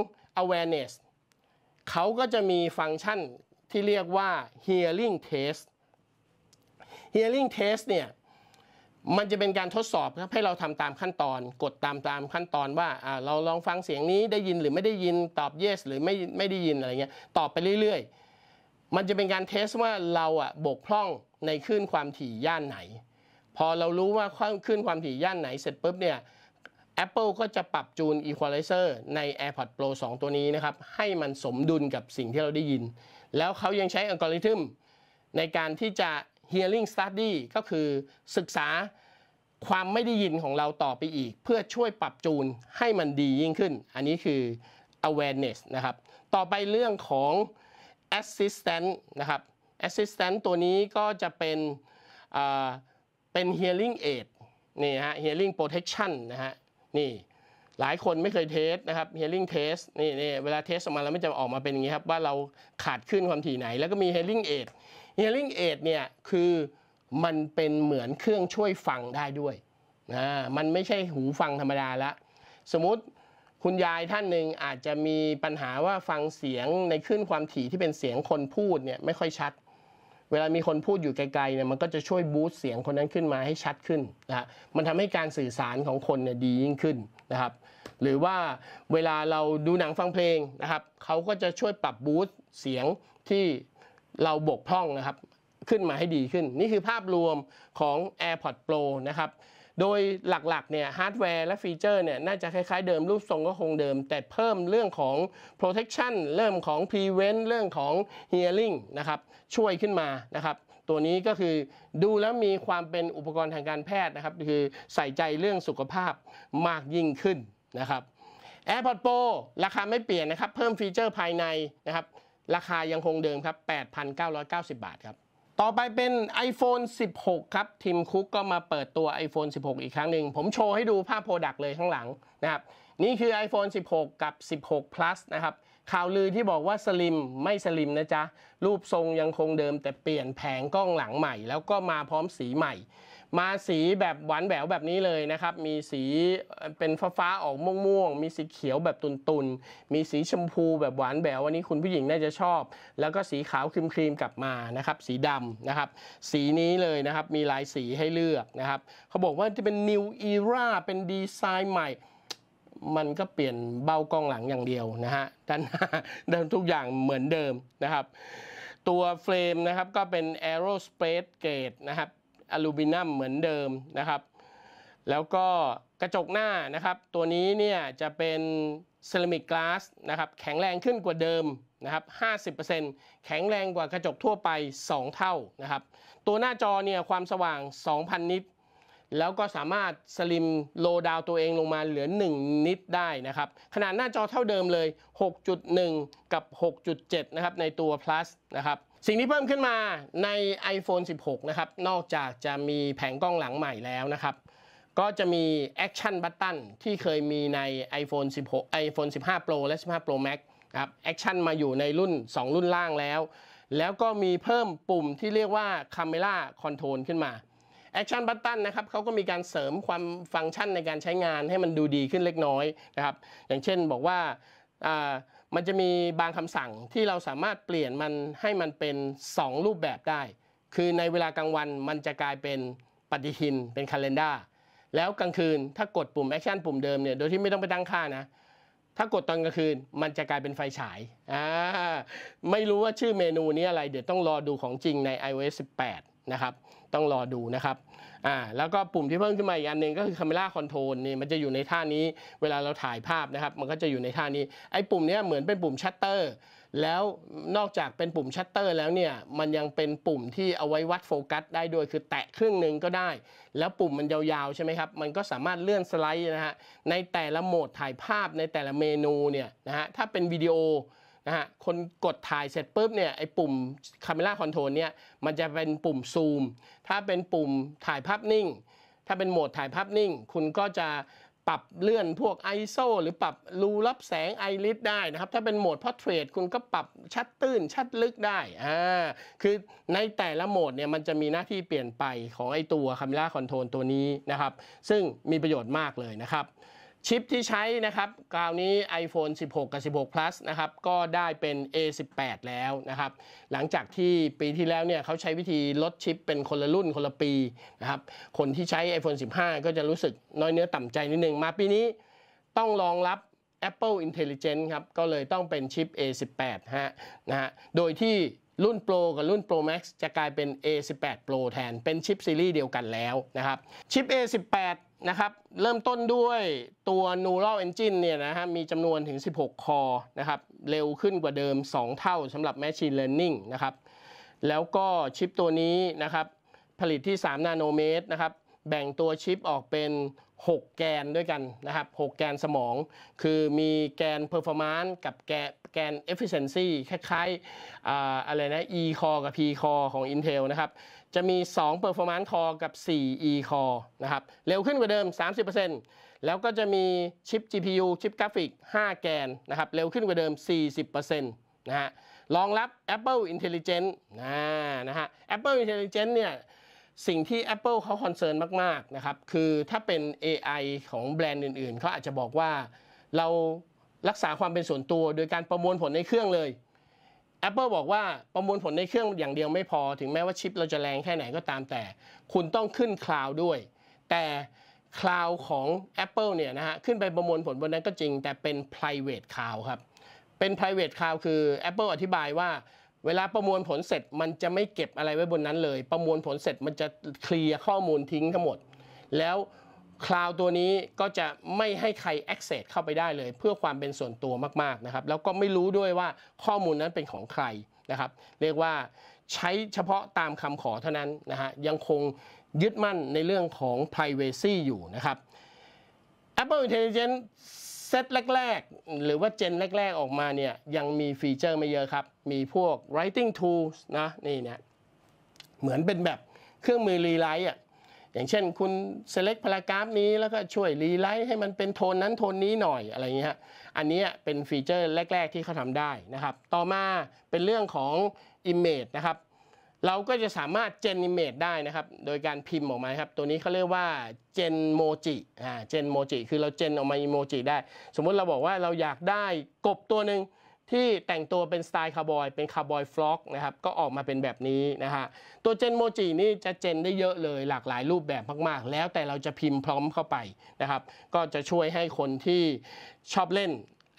awareness เขาก็จะมีฟังก์ชันที่เรียกว่า hearing test hearing test เนี่ยมันจะเป็นการทดสอบครับให้เราทำตามขั้นตอนกดตามตามขั้นตอนว่าเราลองฟังเสียงนี้ได้ยินหรือไม่ได้ยินตอบ yes หรือไม่ไม่ได้ยินอะไรเงี้ยตอบไปเรื่อย ๆ มันจะเป็นการเทสว่าเราอ่ะบกพร่องในคลื่นความถี่ย่านไหน พอเรารู้ว่าคลื่นความถี่ย่านไหนเสร็จปุ๊บเนี่ย Apple ก็จะปรับจูน Equalizer ใน AirPods Pro 2 ตัวนี้นะครับให้มันสมดุลกับสิ่งที่เราได้ยิน แล้วเขายังใช้อัลกอริทึมในการที่จะ hearing study ก็คือศึกษาความไม่ได้ยินของเราต่อไปอีก เพื่อช่วยปรับจูนให้มันดียิ่งขึ้น อันนี้คือ awareness นะครับ ต่อไปเรื่องของ assistant นะครับ assistant ตัวนี้ก็จะเป็นเป็น hearing aid นี่ฮะ hearing protection นะฮะนี่ หลายคนไม่เคยเทสนะครับ hearing test นี่นเวลาเทสออกมาแล้วมันจะออกมาเป็นอย่างนี้ครับว่าเราขาดขึ้นความถี่ไหน แล้วก็มี hearing aid hearing aid เนี่ยคือมันเป็นเหมือนเครื่องช่วยฟังได้ด้วยนะมันไม่ใช่หูฟังธรรมดาละสมมติคุณยายท่านหนึ่งอาจจะมีปัญหาว่าฟังเสียงในคลื่นความถี่ที่เป็นเสียงคนพูดเนี่ยไม่ค่อยชัด เวลามีคนพูดอยู่ไกลๆเนี่ยมันก็จะช่วยบูสต์เสียงคนนั้นขึ้นมาให้ชัดขึ้นนะมันทำให้การสื่อสารของคนเนี่ยดียิ่งขึ้นนะครับหรือว่าเวลาเราดูหนังฟังเพลงนะครับเขาก็จะช่วยปรับบูสต์เสียงที่เราบกพร่องนะครับ ขึ้นมาให้ดีขึ้น นี่คือภาพรวมของ AirPods Pro นะครับ โดยหลักๆ เนี่ยฮาร์ดแวร์และฟีเจอร์เนี่ย น่าจะคล้ายๆเดิมรูปทรงก็คงเดิม แต่เพิ่มเรื่องของ protection เริ่มของ prevent เรื่องของ hearing นะครับ ช่วยขึ้นมานะครับ ตัวนี้ก็คือดูแล้วมีความเป็นอุปกรณ์ทางการแพทย์นะครับคือใส่ใจเรื่องสุขภาพมากยิ่งขึ้นนะครับ AirPods Pro ราคาไม่เปลี่ยนนะครับเพิ่มฟีเจอร์ภายในนะครับราคายังคงเดิมครับ8,990 บาทครับ ต่อไปเป็น iPhone 16 ครับทีมคุกก็มาเปิดตัว iPhone 16 อีกครั้งหนึ่งผมโชว์ให้ดูภาพโปรดักต์เลยข้างหลังนะครับนี่คือ iPhone 16 กับ 16 plus นะครับ ข่าวลือที่บอกว่าสลิมไม่สลิมนะจ๊ะ รูปทรงยังคงเดิมแต่เปลี่ยนแผงกล้องหลังใหม่แล้วก็มาพร้อมสีใหม่มาสีแบบหวานแหววแบบนี้เลยนะครับ มีสีเป็นฟ้าๆออกม่วงๆ มีสีเขียวแบบตุนๆมีสีชมพูแบบหวานแหวววันนี้คุณผู้หญิงน่าจะชอบ แล้วก็สีขาวครีมๆกลับมานะครับ สีดำนะครับสีนี้เลยนะครับมีหลายสีให้เลือกนะครับเขาบอกว่าจะเป็น new era เป็นดีไซน์ใหม่ มันก็เปลี่ยนเบ้ากล้องหลังอย่างเดียวนะฮะด้านหน้าเดินทุกอย่างเหมือนเดิมนะครับ ตัวเฟรมนะครับก็เป็น Aerospace g a t e นะครับอลูมิเนียมเหมือนเดิมนะครับ แล้วก็กระจกหน้านะครับ ตัวนี้เนี่ยจะเป็นเซรามิกกลาสนะครับแข็งแรงขึ้นกว่าเดิมนะครับ50%แข็งแรงกว่ากระจกทั่วไป 2 เท่านะครับ ตัวหน้าจอเนี่ยความสว่าง 2,000 นิตแล้วก็สามารถสลิมโลดาวตัวเองลงมาเหลือ 1 นิดได้นะครับ ขนาดหน้าจอเท่าเดิมเลย 6.1 กับ 6.7 นะครับในตัว plus นะครับสิ่งที่เพิ่มขึ้นมาใน iPhone 16 นะครับ นอกจากจะมีแผงกล้องหลังใหม่แล้วนะครับ ก็จะมี Action Button ที่เคยมีใน iPhone 16 iPhone 15 Pro และ 15 Pro Max ครับ Action มาอยู่ในรุ่น 2 รุ่นล่างแล้ว แล้วก็มีเพิ่มปุ่มที่เรียกว่า Camera Control ขึ้นมา Action Button นะครับเขาก็มีการเสริมความฟังก์ชันในการใช้งานให้มันดูดีขึ้นเล็กน้อยนะครับ อย่างเช่นบอกว่ามันจะมีบางคำสั่งที่เราสามารถเปลี่ยนมันให้มันเป็น 2 รูปแบบได้ คือในเวลากลางวัน มันจะกลายเป็นปฏิทินเป็นคัลเลนดาแล้วกลางคืนถ้ากดปุ่มแอคชั่นปุ่มเดิมเนี่ย โดยที่ไม่ต้องไปตั้งค่านะ ถ้ากดตอนกลางคืนมันจะกลายเป็นไฟฉาย อ่า ไม่รู้ว่าชื่อเมนูนี้อะไรเดี๋ยวต้องรอดูของจริงใน iOS 18 นะครับ ต้องรอดูนะครับอ่าแล้วก็ปุ่มที่เพิ่มขึ้นมาอีกอันหนึ่งก็คือ Camera Control นี่มันจะอยู่ในท่านี้ เวลาเราถ่ายภาพนะครับมันก็จะอยู่ในท่านี้ไอ้ปุ่มนี้เหมือนเป็นปุ่มชัตเตอร์แล้วนอกจากเป็นปุ่มชัตเตอร์แล้วเนี่ยมันยังเป็นปุ่มที่เอาไว้วัดโฟกัสได้ด้วย คือแตะครึ่งหนึ่งก็ได้ แล้วปุ่มมันยาวๆใช่ไหมครับมันก็สามารถเลื่อนสไลด์นะฮะในแต่ละโหมดถ่ายภาพในแต่ละเมนูเนี่ยนะฮะถ้าเป็นวิดีโอนะฮะ คนกดถ่ายเสร็จปุ๊บเนี่ยไอ้ปุ่ม Camera Control เนี่ยมันจะเป็นปุ่มซูม ถ้าเป็นปุ่มถ่ายภาพนิ่ง ถ้าเป็นโหมดถ่ายภาพนิ่งคุณก็จะปรับเลื่อนพวก ISO หรือปรับรูรับแสง i ริสได้นะครับ ถ้าเป็นโหมด Portrait คุณก็ปรับชัดตื้นชัดลึกได้ อ่า คือในแต่ละโหมดเนี่ยมันจะมีหน้าที่เปลี่ยนไปของไอตัว Camera Control ตัวนี้นะครับ ซึ่งมีประโยชน์มากเลยนะครับชิปที่ใช้นะครับ คราวนี้ iPhone 16 กับ 16 plus นะครับ ก็ได้เป็น A18 แล้วนะครับ หลังจากที่ปีที่แล้วเนี่ยเขาใช้วิธีลดชิปเป็นคนละรุ่นคนละปีนะครับ คนที่ใช้ iPhone 15 ก็จะรู้สึกน้อยเนื้อต่ำใจนิดนึง มาปีนี้ ต้องรองรับ Apple Intelligence ครับ ก็เลยต้องเป็นชิป A18 ฮะนะฮะ โดยที่รุ่น Pro กับรุ่น Pro Max จะกลายเป็น A18 Pro แทน เป็นชิปซีรีส์เดียวกันแล้วนะครับ ชิป A18 นะครับเริ่มต้นด้วยตัว Neural Engine เนี่ยนะฮะมีจำนวนถึง 16คอนะครับเร็วขึ้นกว่าเดิม 2 เท่าสำหรับ Machine Learning นะครับแล้วก็ชิปตัวนี้นะครับผลิตที่ 3 นาโนเมตรนะครับแบ่งตัวชิปออกเป็น6 แกนด้วยกันนะครับ 6 แกนสมอง คือมีแกน performance กับแกน efficiency คล้ายๆอะไรนะ e core กับ p core ของ Intel นะครับ จะมี 2 performance core กับ 4 e core นะครับเร็วขึ้นกว่าเดิม 30%แล้วก็จะมีชิป GPU ชิปกราฟิก5แกนนะครับเร็วขึ้นกว่าเดิม 40%นะฮะรองรับ Apple Intelligence นะฮะ Apple Intelligence เนี่ยสิ่งที่ Apple เขาคอนเซิร์นมาก ๆ นะครับ คือถ้าเป็น AI ของแบรนด์อื่น ๆเขาอาจจะบอกว่าเรารักษาความเป็นส่วนตัว โดยการประมวลผลในเครื่องเลย Apple บอกว่าประมวลผลในเครื่องอย่างเดียวไม่พอ ถึงแม้ว่าชิปเราจะแรงแค่ไหนก็ตามแต่ คุณต้องขึ้นคลาวด้วย แต่คลาวของ Apple เนี่ยนะฮะขึ้นไปประมวลผลบนนั้นก็จริง แต่เป็น private cloud ครับเป็น private cloud คือ Apple อธิบายว่าเวลาประมวลผลเสร็จมันจะไม่เก็บอะไรไว้บนนั้นเลย ประมวลผลเสร็จมันจะเคลียร์ข้อมูลทิ้งทั้งหมด แล้วคลาวตัวนี้ก็จะไม่ให้ใคร access เข้าไปได้เลย เพื่อความเป็นส่วนตัวมากๆนะครับแล้วก็ไม่รู้ด้วยว่าข้อมูลนั้นเป็นของใครนะครับเรียกว่าใช้เฉพาะตามคำขอเท่านั้นนะฮะยังคงยึดมั่นในเรื่องของ privacy อยู่นะครับ Apple Intelligence เซตแรกๆ หรือว่าเจนแรก ๆออกมาเนี่ยยังมีฟีเจอร์ ไม่เยอะครับ มีพวก writing tools นะ นี่เนี่ยเหมือนเป็นแบบเครื่องมือรีไลท์อ่ะอย่างเช่นคุณ select paragraph นี้แล้วก็ช่วยรีไลท์ให้มันเป็นโทนนั้นโทนนี้หน่อยอะไรเงี้ยอันนี้เป็นฟีเจอร์แรกๆที่เขาทำได้นะครับ ต่อมาเป็นเรื่องของ image นะครับเราก็จะสามารถเจนิเมตได้นะครับโดยการพิมพ์ออกมาครับตัวนี้เขาเรียกว่าเจนโมจิอ่าเจนโมจิคือเราเจนออกมาอีโมจิได้ สมมุติเราบอกว่าเราอยากได้กบตัวหนึ่งที่แต่งตัวเป็นสไตล์คาร์บอยเป็นคาร์บอยฟล็อกนะครับก็ออกมาเป็นแบบนี้นะฮะตัวเจนโมจินี่จะเจนได้เยอะเลยหลากหลายรูปแบบมากๆ แล้วแต่เราจะพิมพ์พร้อมเข้าไปนะครับก็จะช่วยให้คนที่ชอบเล่น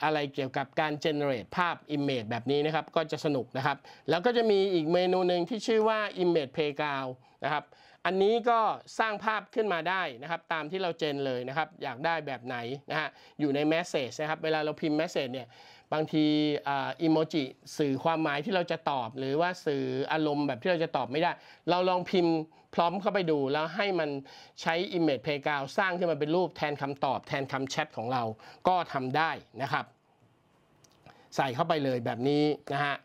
อะไรเกี่ยวกับการ generate ภาพ image แบบนี้นะครับ ก็จะสนุกนะครับ แล้วก็จะมีอีกเมนูหนึ่งที่ชื่อว่า image playground นะครับอันนี้ก็สร้างภาพขึ้นมาได้นะครับตามที่เราเจนเลยนะครับ อยากได้แบบไหนนะฮะอยู่ใน message นะครับเวลาเราพิมพ์ message เนี่ยบางทีอิโมจิสื่อความหมายที่เราจะตอบ หรือว่าสื่ออารมณ์แบบที่เราจะตอบไม่ได้ เราลองพิมพ์พร้อมเข้าไปดูแล้วให้มันใช้ Image Playground สร้างขึ้นมาเป็นรูปแทนคำตอบแทนคำแชทของเราก็ทำได้นะครับ ใส่เข้าไปเลยแบบนี้นะฮะ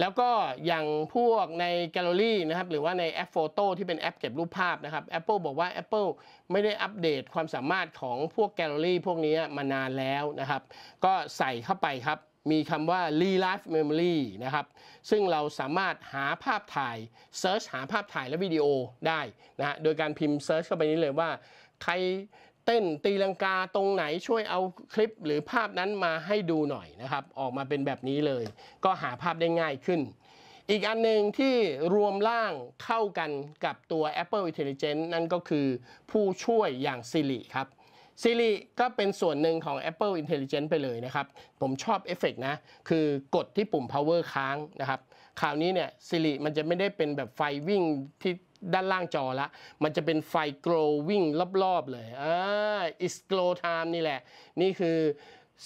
แล้วก็อย่างพวกในแกลเลอรี่นะครับ หรือว่าในแอปโฟโต้ที่เป็นแอปเก็บรูปภาพนะครับ Apple บอกว่า Apple ไม่ได้อัปเดตความสามารถของพวกแกลเลอรี่พวกนี้มานานแล้วนะครับ ก็ใส่เข้าไปครับมีคำว่า r e l i f e memory นะครับ ซึ่งเราสามารถหาภาพถ่าย search หาภาพถ่ายและวิดีโอได้นะฮะโดยการพิมพ์ search เข้าไปนี้เลยว่า ใครเต้นตีลังกาตรงไหนช่วยเอาคลิปหรือภาพนั้นมาให้ดูหน่อยนะครับ ออกมาเป็นแบบนี้เลย ก็หาภาพได้ง่ายขึ้น อีกอันหนึ่งที่รวมร่างเข้ากันกับตัว Apple Intelligence นั่นก็คือผู้ช่วยอย่าง Siri ครับ Siri ก็เป็นส่วนหนึ่งของ Apple Intelligence ไปเลยนะครับ ผมชอบเอฟเฟกนะ คือกดที่ปุ่ม power ค้างนะครับคราวนี้เนี่ย Siri มันจะไม่ได้เป็นแบบไฟวิ่งที่ด้านล่างจอละมันจะเป็นไฟ glowing รอบ ๆ เลยอ่า it's glow time นี่แหละ นี่คือ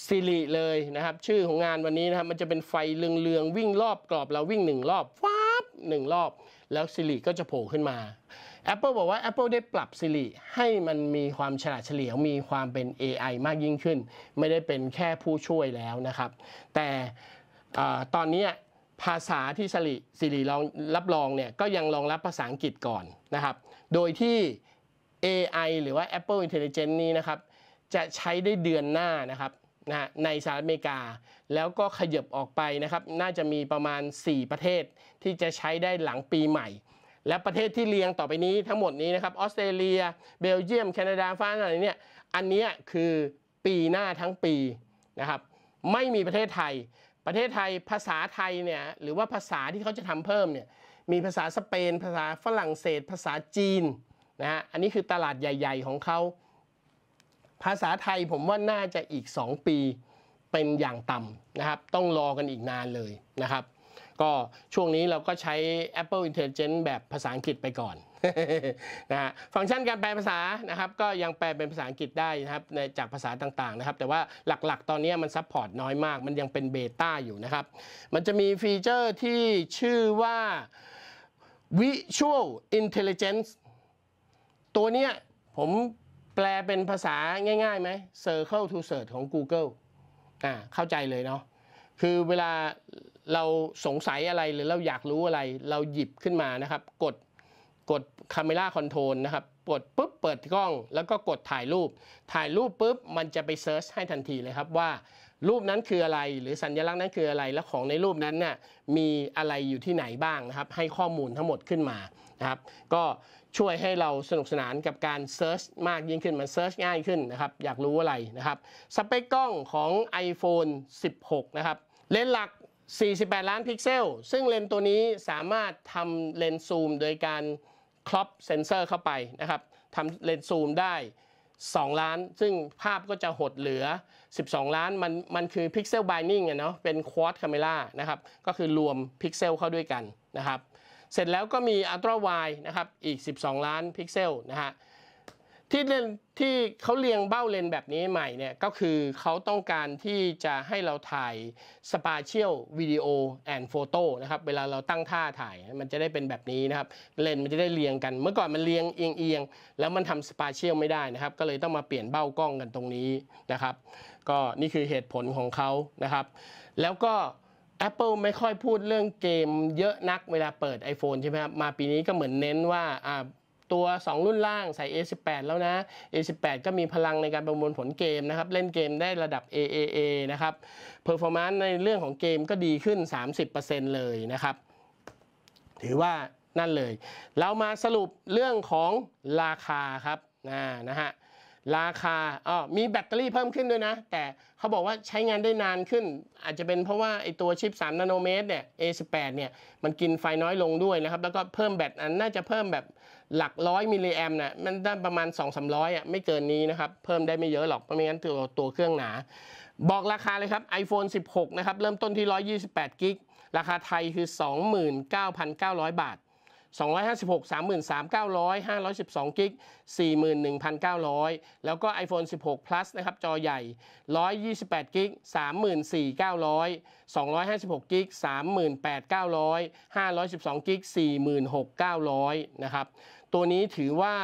ซิ r i เลยนะครับ ชื่อของงานวันนี้นะครับ มันจะเป็นไฟเรือง ๆ วิ่งรอบกรอบเราวิ่งหนึ่งรอบฟ้าบหนึ่งรอบ แล้วซิ r i ก็จะโผล่ขึ้นมา Apple บอกว่า Apple ได้ปรับ Siri ให้มันมีความฉลาดเฉลียวมีความเป็น AI มากยิ่งขึ้น ไม่ได้เป็นแค่ผู้ช่วยแล้วนะครับ แต่ตอนนี้ภาษาที่สิ r ิสิริรองรับรองเนี่ยก็ยังรองรับภาษาอังกฤษก่อนนะครับ โดยที่ AI หรือว่า Apple Intelligence นี้นะครับ จะใช้ได้เดือนหน้านะครับนะในสหรัฐอเมริกาแล้วก็ขยบออกไปนะครับ น่าจะมีประมาณ 4 ประเทศที่จะใช้ได้หลังปีใหม่และประเทศที่เรียงต่อไปนี้ทั้งหมดนี้นะครับออสเตรเลีย เบลเยียมแคนาดาฟรัอะไรเนี่ยอันนี้คือปีหน้าทั้งปีนะครับ ไม่มีประเทศไทย ประเทศไทยภาษาไทยเนี่ยหรือว่าภาษาที่เขาจะทำเพิ่มเนี่ยมีภาษาสเปน ภาษาฝรั่งเศส ภาษาจีนนะฮะอันนี้คือตลาดใหญ่ๆของเขา ภาษาไทยผมว่าน่าจะอีก 2 ปีเป็นอย่างต่ำนะครับต้องรอกันอีกนานเลยนะครับก็ ช่วงนี้เราก็ใช้ Apple Intelligence แบบภาษาอังกฤษไปก่อนนะฮะฟังก์ชันการแปลภาษานะครับ ก็ยังแปลเป็นภาษาอังกฤษได้นะครับในจากภาษาต่างๆนะครับ แต่ว่าหลักๆ ตอนนี้มันซัพพอร์ตน้อยมาก มันยังเป็นเบต้าอยู่นะครับ มันจะมีฟีเจอร์ที่ชื่อว่า Visual Intelligence ตัวเนี้ยผมแปลเป็นภาษาง่ายๆไหม Circle to Search ของ Google อ่าเข้าใจเลยเนาะคือเวลาเราสงสัยอะไรหรือเราอยากรู้อะไร เราหยิบขึ้นมานะครับ กด กดคาเมล่าคอนโทรลนะครับกดปุ๊บเปิดกล้อง แล้วก็กดถ่ายรูป ถ่ายรูปปุ๊บ มันจะไปเซิร์ชให้ทันทีเลยครับว่ารูปนั้นคืออะไร หรือสัญลักษณ์นั้นคืออะไร และของในรูปนั้นน่ยมีอะไรอยู่ที่ไหนบ้างนะครับให้ข้อมูลทั้งหมดขึ้นมานะครับก็ช่วยให้เราสนุกสนานกับการ เซิร์ชมากยิ่งขึ้นมันเซิร์ชง่ายขึ้นนะครับอยากรู้อะไรนะครับสเปคกล้องของ iPhone 16นะครับเลนส์หลัก48 ล้านพิกเซล ซึ่งเลนส์ตัวนี้สามารถทำเลนส์ซูมโดยการครอปเซนเซอร์เข้าไปนะครับทำเลนส์ซูมได้ 2 ล้านซึ่งภาพก็จะหดเหลือ 12 ล้านมันมันคือพิกเซลบายนิ่งเนาะเป็นควอดคาเมล่านะครับก็คือรวมพิกเซลเข้าด้วยกันนะครับ เสร็จแล้วก็มีอัลตร้าไวนะครับอีก 12 ล้านพิกเซลนะฮะที่เล่นที่เขาเรียงเบ้าเลนแบบนี้ใหม่เนี่ยก็คือเขาต้องการที่จะให้เราถ่ายสปาเชียลวิดีโอแอนโฟโต้นะครับเวลาเราตั้งท่าถ่ายมันจะได้เป็นแบบนี้นะครับเลนมันจะได้เรียงกัน เมื่อก่อนมันเรียงเอียงเอียงแล้วมันทำสปาเชียลไม่ได้นะครับ ก็เลยต้องมาเปลี่ยนเบ้ากล้องกันตรงนี้นะครับก็นี่คือเหตุผลของเขานะครับ แล้วก็ Apple ไม่ค่อยพูดเรื่องเกมเยอะนักเวลาเปิด iPhone ใช่ไหมครับมาปีนี้ก็เหมือนเน้นว่าตัว 2 รุ่นล่างใส่ A18 แล้วนะ A18 ก็มีพลังในการประมวลผลเกมนะครับ เล่นเกมได้ระดับ AAA นะครับ performance ในเรื่องของเกมก็ดีขึ้น 30%เลยนะครับถือว่านั่นเลย เรามาสรุปเรื่องของราคาครับนะนะฮะ ราคาอ๋อมีแบตเตอรี่เพิ่มขึ้นด้วยนะ แต่เขาบอกว่าใช้งานได้นานขึ้น อาจจะเป็นเพราะว่าไอตัวชิป 3นาโนเมตรเนี่ย A18 เนี่ยมันกินไฟน้อยลงด้วยนะครับแล้วก็เพิ่มแบตอันน่าจะเพิ่มแบบหลักร้อยมิลลิแอมน่ะมันได้ประมาณ 2 3 0 0อ่ะไม่เกินนี้นะครับ เพิ่มได้ไม่เยอะหรอกเพราะไม่งั้นตัวตัวเครื่องหนา บอกราคาเลยครับ iPhone 16นะครับเริ่มต้นที่128กิกราคาไทยคือ 29,900 บาท 256 33,900 512กิก41,900 แล้วก็ iPhone 16 plus นะครับจอใหญ่128กิก34,900 256กิก38,900 512กิก46,900นะครับตัวนี้ถือว่า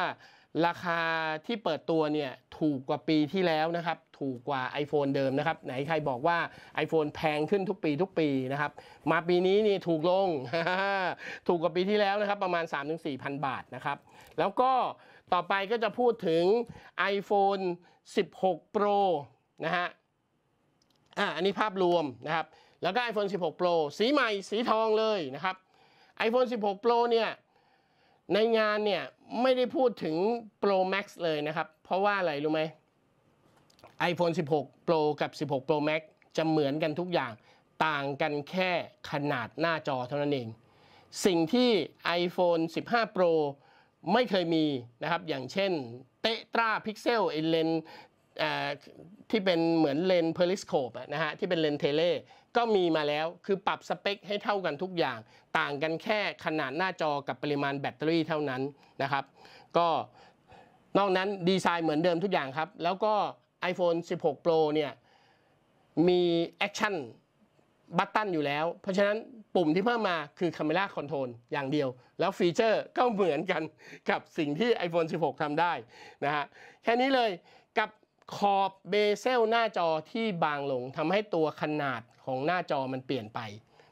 ราคาที่เปิดตัวเนี่ยถูกกว่าปีที่แล้วนะครับถูกกว่า iPhone เดิมนะครับไหนใครบอกว่า iPhone แพงขึ้นทุกปีทุกปีนะครับ มาปีนี้นี่ถูกลงถูกกว่าปีที่แล้วนะครับประมาณ3-4,000บาทนะครับแล้วก็ต่อไปก็จะพูดถึง iPhone 16 Pro นะฮะอ่ะอันนี้ภาพรวมนะครับแล้วก็ iPhone 16 Pro สีใหม่สีทองเลยนะครับ iPhone 16 Pro เนี่ยในงานเนี่ย ไม่ได้พูดถึง Pro Max เลยนะครับ เพราะว่าอะไร รู้ไหม iPhone 16 Pro กับ 16 Pro Max จะเหมือนกันทุกอย่างต่างกันแค่ขนาดหน้าจอเท่านั้นเอง สิ่งที่ iPhone 15 Pro ไม่เคยมีนะครับ อย่างเช่นเตตราพิกเซลเลนที่เป็นเหมือนเลนเพอริสโคปนะฮะที่เป็นเลนเทเลก็มีมาแล้ว คือปรับสเปคให้เท่ากันทุกอย่าง ต่างกันแค่ขนาดหน้าจอกับปริมาณแบตเตอรี่เท่านั้นนะครับ ก็นอกนั้นดีไซน์เหมือนเดิมทุกอย่างครับ แล้วก็ iPhone 16 Pro เนี่ย มีแอคชั่นบัตตันอยู่แล้ว เพราะฉะนั้นปุ่มที่เพิ่มมาคือ Camera Control อย่างเดียว แล้วฟีเจอร์ก็เหมือนกันกับสิ่งที่ iPhone 16ทำได้นะฮะแค่นี้เลยกับขอบเบเซลหน้าจอที่บางลงทำให้ตัวขนาดของหน้าจอมันเปลี่ยนไป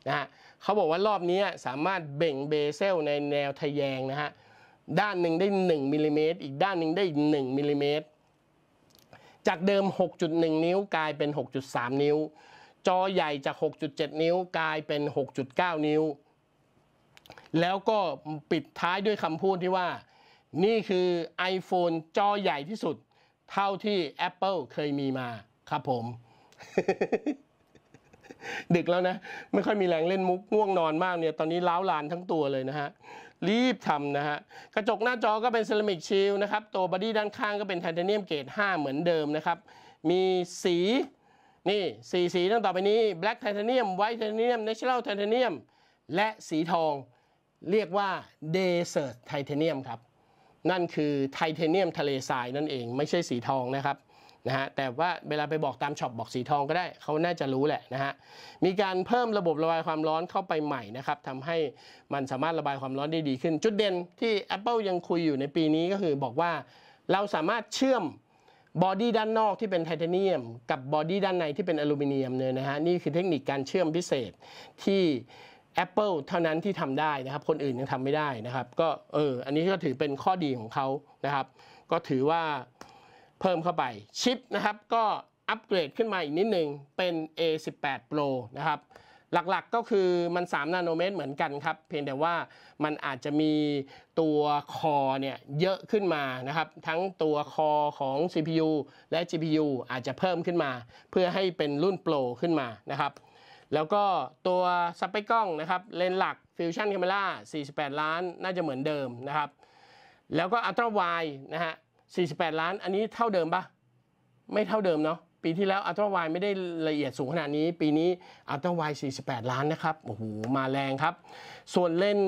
นะฮะ เขาบอกว่ารอบนี้สามารถเบ่งเบเซลในแนวทะแยงนะฮะ ด้านหนึ่งได้ 1มิลิเมตร อีกด้านหนึ่งได้ 1มิลิเมตร จากเดิม 6.1 นิ้วกลายเป็น 6.3 นิ้ว จอใหญ่จาก 6.7 นิ้ว กลายเป็น 6.9 นิ้ว แล้วก็ปิดท้ายด้วยคำพูดที่ว่า นี่คือ iPhone จอใหญ่ที่สุด เท่าที่ Apple เคยมีมาครับผมดึกแล้วนะ ไม่ค่อยมีแรงเล่นมุกง่วงนอนมากเนี่ยตอนนี้ล้าวลานทั้งตัวเลยนะฮะรีบทำนะฮะกระจกหน้าจอก็เป็นเซรามิกชิลนะครับ ตัวบอดี้ด้านข้างก็เป็นไทเทเนียมเกรด5เหมือนเดิมนะครับ มีสี นี่สีสีตั้งต่อไปนี้แบล็กไทเทเนียมไวท์ไทเทเนียมเนเชอรัลไทเทเนียมและสีทอง เรียกว่าเดเซอร์ไทเทเนียมครับ นั่นคือไทเทเนียมทะเลทรายนั่นเอง ไม่ใช่สีทองนะครับนะฮะแต่ว่าเวลาไปบอกตามช็อปบอกสีทองก็ได้เขาน่าจะรู้แหละนะฮะมีการเพิ่มระบบระบายความร้อนเข้าไปใหม่นะครับทำให้มันสามารถระบายความร้อนได้ดีขึ้น จุดเด่นที่ Apple ยังคุยอยู่ในปีนี้ก็คือบอกว่าเราสามารถเชื่อมบอดี้ด้านนอกที่เป็นไทเทเนียม กับบอดี้ด้านในที่เป็นอลูมิเนียมเลยนะฮะนี่คือเทคนิคการเชื่อมพิเศษที่ Apple เท่านั้นที่ทำได้นะครับคนอื่นยังทำไม่ได้นะครับ ก็เอออันนี้ก็ถือเป็นข้อดีของเขานะครับ ก็ถือว่าเพิ่มเข้าไป ชิปนะครับก็อัปเกรดขึ้นมาอีกนิดหนึ่งเป็น A18 Pro นะครับ หลักๆกก็คือมัน 3 นาโนเมตร เหมือนกันครับ เพียงแต่ว่ามันอาจจะมีตัวคอเนี่ยเยอะขึ้นมานะครับ ทั้งตัวคอของ CPU และ GPU อาจจะเพิ่มขึ้นมา เพื่อให้เป็นรุ่นโปรขึ้นมานะครับ แล้วก็ตัวสเปคกล้อง นะครับเลนส์หลัก Fusion Camera 48 ล้านน่าจะเหมือนเดิมนะครับ แล้วก็ Ultra Wide นะฮะ48 ล้าน อันนี้เท่าเดิมปะไม่เท่าเดิมเนาะปีที่แล้วอัลตร้าไวไม่ได้ละเอียดสูงขนาดนี้ ปีนี้อัลตร้าไว48 ล้านนะครับโอ้โหมาแรงครับ ส่วนเลน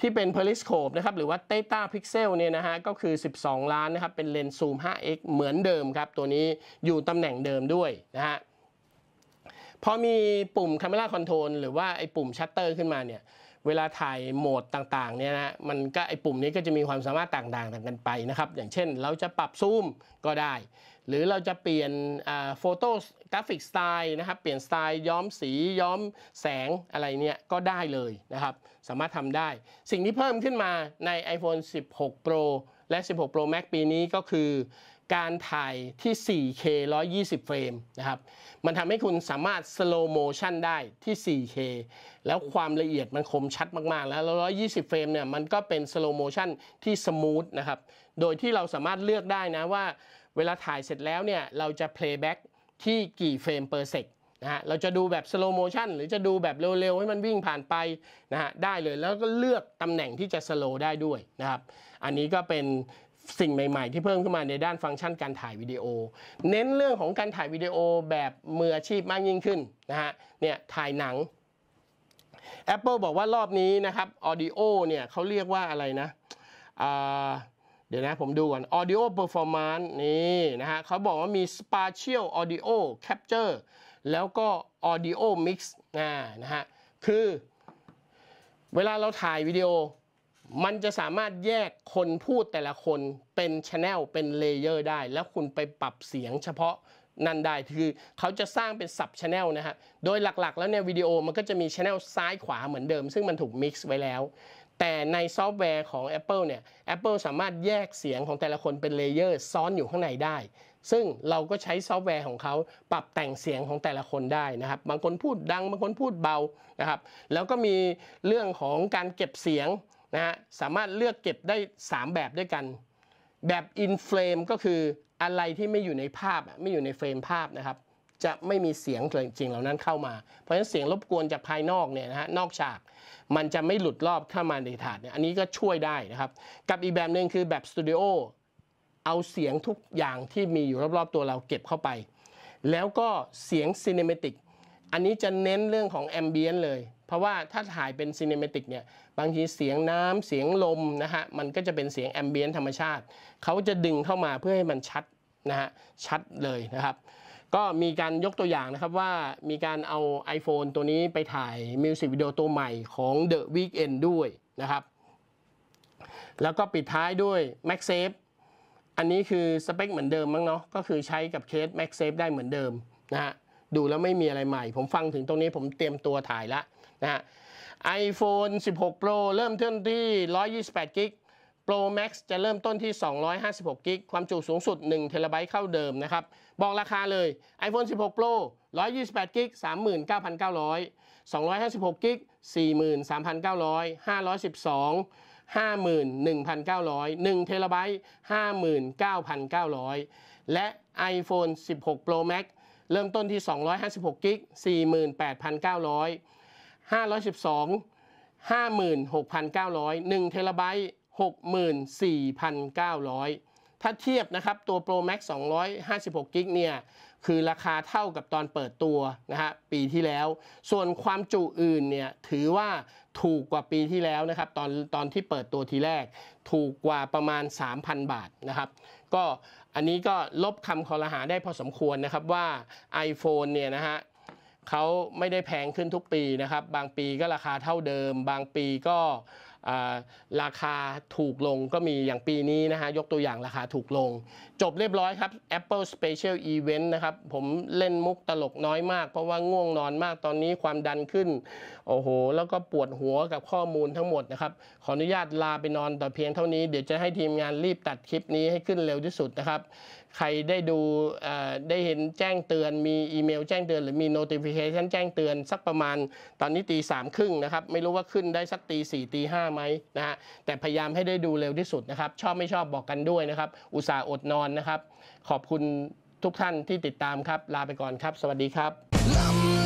ที่เป็นเพลิสโคปนะครับหรือว่าเตต้าพิกเซลเนี่ยนะฮะก็คือ 12 ล้านนะครับ เป็นเลนซูม 5x เหมือนเดิมครับ ตัวนี้อยู่ตำแหน่งเดิมด้วยนะฮะพอมีปุ่มา a m ล่าคอนโทรลหรือว่าไอ้ปุ่มชัตเตอร์ขึ้นมาเนี่ยเวลาถ่ายโหมดต่างๆเนี่ยนะมันก็ไอปุ่มนี้ก็จะมีความสามารถต่างๆกันไปนะครับอย่างเช่นเราจะปรับซูมก็ได้ หรือเราจะเปลี่ยนโฟโต้กราฟิกสไตล์นะครับ เปลี่ยนสไตล์ย้อมสีย้อมแสงอะไรเนี่ย ก็ได้เลยนะครับ สามารถทำได้สิ่งที่เพิ่มขึ้นมาใน iPhone 16 Pro และ 16 Pro Max ปีนี้ก็คือการถ่ายที่ 4K 120 เฟรมนะครับ มันทำให้คุณสามารถสโลโมชันได้ที่ 4K แล้วความละเอียดมันคมชัดมากๆ แล้ว 120 เฟรมเนี่ยมันก็เป็นสโลโมชันที่สมูทนะครับ โดยที่เราสามารถเลือกได้นะว่าเวลาถ่ายเสร็จแล้วเนี่ยเราจะเพลย์แบ็กที่กี่เฟรมเปอร์เซกนะฮะ เราจะดูแบบสโลโมชันหรือจะดูแบบเร็ว ๆ ให้มันวิ่งผ่านไปนะฮะได้เลย แล้วก็เลือกตำแหน่งที่จะสโลได้ด้วยนะครับ อันนี้ก็เป็นสิ่งใหม่ ๆที่เพิ่มขึ้นมาในด้านฟังก์ชันการถ่ายวิดีโอ เน้นเรื่องของการถ่ายวิดีโอแบบมืออาชีพมากยิ่งขึ้นนะฮะเนี่ยถ่ายหนัง Apple บอกว่ารอบนี้นะครับออดิโอเนี่ยเขาเรียกว่าอะไรนะเดี๋ยวนะผมดูก่อนอ a ด d โอเปอร์ฟอร์มานนี่นะฮะเขาบอกว่ามี Spatial Audio Capture แล้วก็ Audio Mix นะฮะคือ เวลาเราถ่ายวิดีโอมันจะสามารถแยกคนพูดแต่ละคนเป็นชแนลเป็นเลเยอร์ได้ แล้วคุณไปปรับเสียงเฉพาะนั่นได้คือเขาจะสร้างเป็นสับชแนลนะฮะโดยหลักๆ แล้วเนี่ยวิดีโอมันก็จะมีชแนลซ้ายขวาเหมือนเดิม ซึ่งมันถูกมิกซ์ไว้แล้วแต่ในซอฟต์แวร์ของ Apple เนี่ย Apple สามารถแยกเสียงของแต่ละคนเป็นเลเยอร์ซ้อนอยู่ข้างในได้ ซึ่งเราก็ใช้ซอฟต์แวร์ของเขาปรับแต่งเสียงของแต่ละคนได้นะครับบางคนพูดดังบางคนพูดเบานะครับแล้วก็มีเรื่องของการเก็บเสียงนะฮะสามารถเลือกเก็บได้ 3 แบบด้วยกัน แบบอินเฟรมก็คืออะไรที่ไม่อยู่ในภาพไม่อยู่ในเฟรมภาพนะครับ จะไม่มีเสียงจริงๆเหล่านั้นเข้ามา เพราะฉะนั้นเสียงรบกวนจากภายนอกเนี่ยนะฮะนอกฉากมันจะไม่หลุดรอบเข้ามาในถาดเนี่ยอันนี้ก็ช่วยได้นะครับ กับอีกแบบหนึ่งคือแบบสตูดิโอเอาเสียงทุกอย่างที่มีอยู่รอบๆตัวเราเก็บเข้าไป แล้วก็เสียงซีเนมติกอันนี้จะเน้นเรื่องของแอมเบียนเลย เพราะว่าถ้าถ่ายเป็นซีเนมาติกเนี่ยบางทีเสียงน้ำเสียงลมนะฮะ มันก็จะเป็นเสียงแอมเบียนธรรมชาติ เขาจะดึงเข้ามาเพื่อให้มันชัดนะฮะชัดเลยนะครับ ก็มีการยกตัวอย่างนะครับว่ามีการเอา iPhone ตัวนี้ไปถ่ายมิวสิกวิดีโอตัวใหม่ของ The Weeknd ด้วยนะครับ แล้วก็ปิดท้ายด้วย MagSafe อันนี้คือสเปคเหมือนเดิมมั้งเนาะก็คือใช้กับเคส MagSafe ได้เหมือนเดิมนะฮะดูแล้วไม่มีอะไรใหม่ ผมฟังถึงตรงนี้ผมเตรียมตัวถ่ายละนะฮะ iPhone 16 Pro เริ่มต้นที่128กิก Pro Max จะเริ่มต้นที่256กิกความจุสูงสุด1เทตเข้าเดิมนะครับ บอกราคาเลย iPhone 16 Pro 128กิก39,900 256กิก43,900 512 51,900 1เทต59,900 และ iPhone 16 Pro Max เริ่มต้นที่256กิก48,900 512 56,900 1เทราไบต์64,900 ถ้าเทียบนะครับตัว Pro Max 256กิกเนี่ยคือราคาเท่ากับตอนเปิดตัวนะฮะปีที่แล้ว ส่วนความจุอื่นเนี่ยถือว่าถูกกว่าปีที่แล้วนะครับตอนตอนที่เปิดตัวทีแรกถูกกว่าประมาณ 3,000 บาทนะครับก็อันนี้ก็ลบคำคอรหาได้พอสมควรนะครับว่า iPhone เนี่ยนะฮะเขาไม่ได้แพงขึ้นทุกปีนะครับ บางปีก็ราคาเท่าเดิม บางปีก็ราคาถูกลงก็มีอย่างปีนี้นะฮะ ยกตัวอย่างราคาถูกลง จบเรียบร้อยครับ Apple Special Event นะครับ ผมเล่นมุกตลกน้อยมากเพราะว่าง่วงนอนมากตอนนี้ความดันขึ้นโอ้โห แล้วก็ปวดหัวกับข้อมูลทั้งหมดนะครับ ขออนุญาตลาไปนอนแต่เพียงเท่านี้เดี๋ยวจะให้ทีมงานรีบตัดคลิปนี้ให้ขึ้นเร็วที่สุดนะครับใครได้ดูได้เห็นแจ้งเตือน มีอีเมลแจ้งเตือนหรือมี notification แจ้งเตือนสักประมาณตอนนี้ตีสามครึ่งนะครับไม่รู้ว่าขึ้นได้สักตีสี่ตีห้าไหมนะฮะแต่พยายามให้ได้ดูเร็วที่สุดนะครับ ชอบไม่ชอบบอกกันด้วยนะครับอุตส่าห์อดนอนนะครับ ขอบคุณทุกท่านที่ติดตามครับลาไปก่อนครับ สวัสดีครับ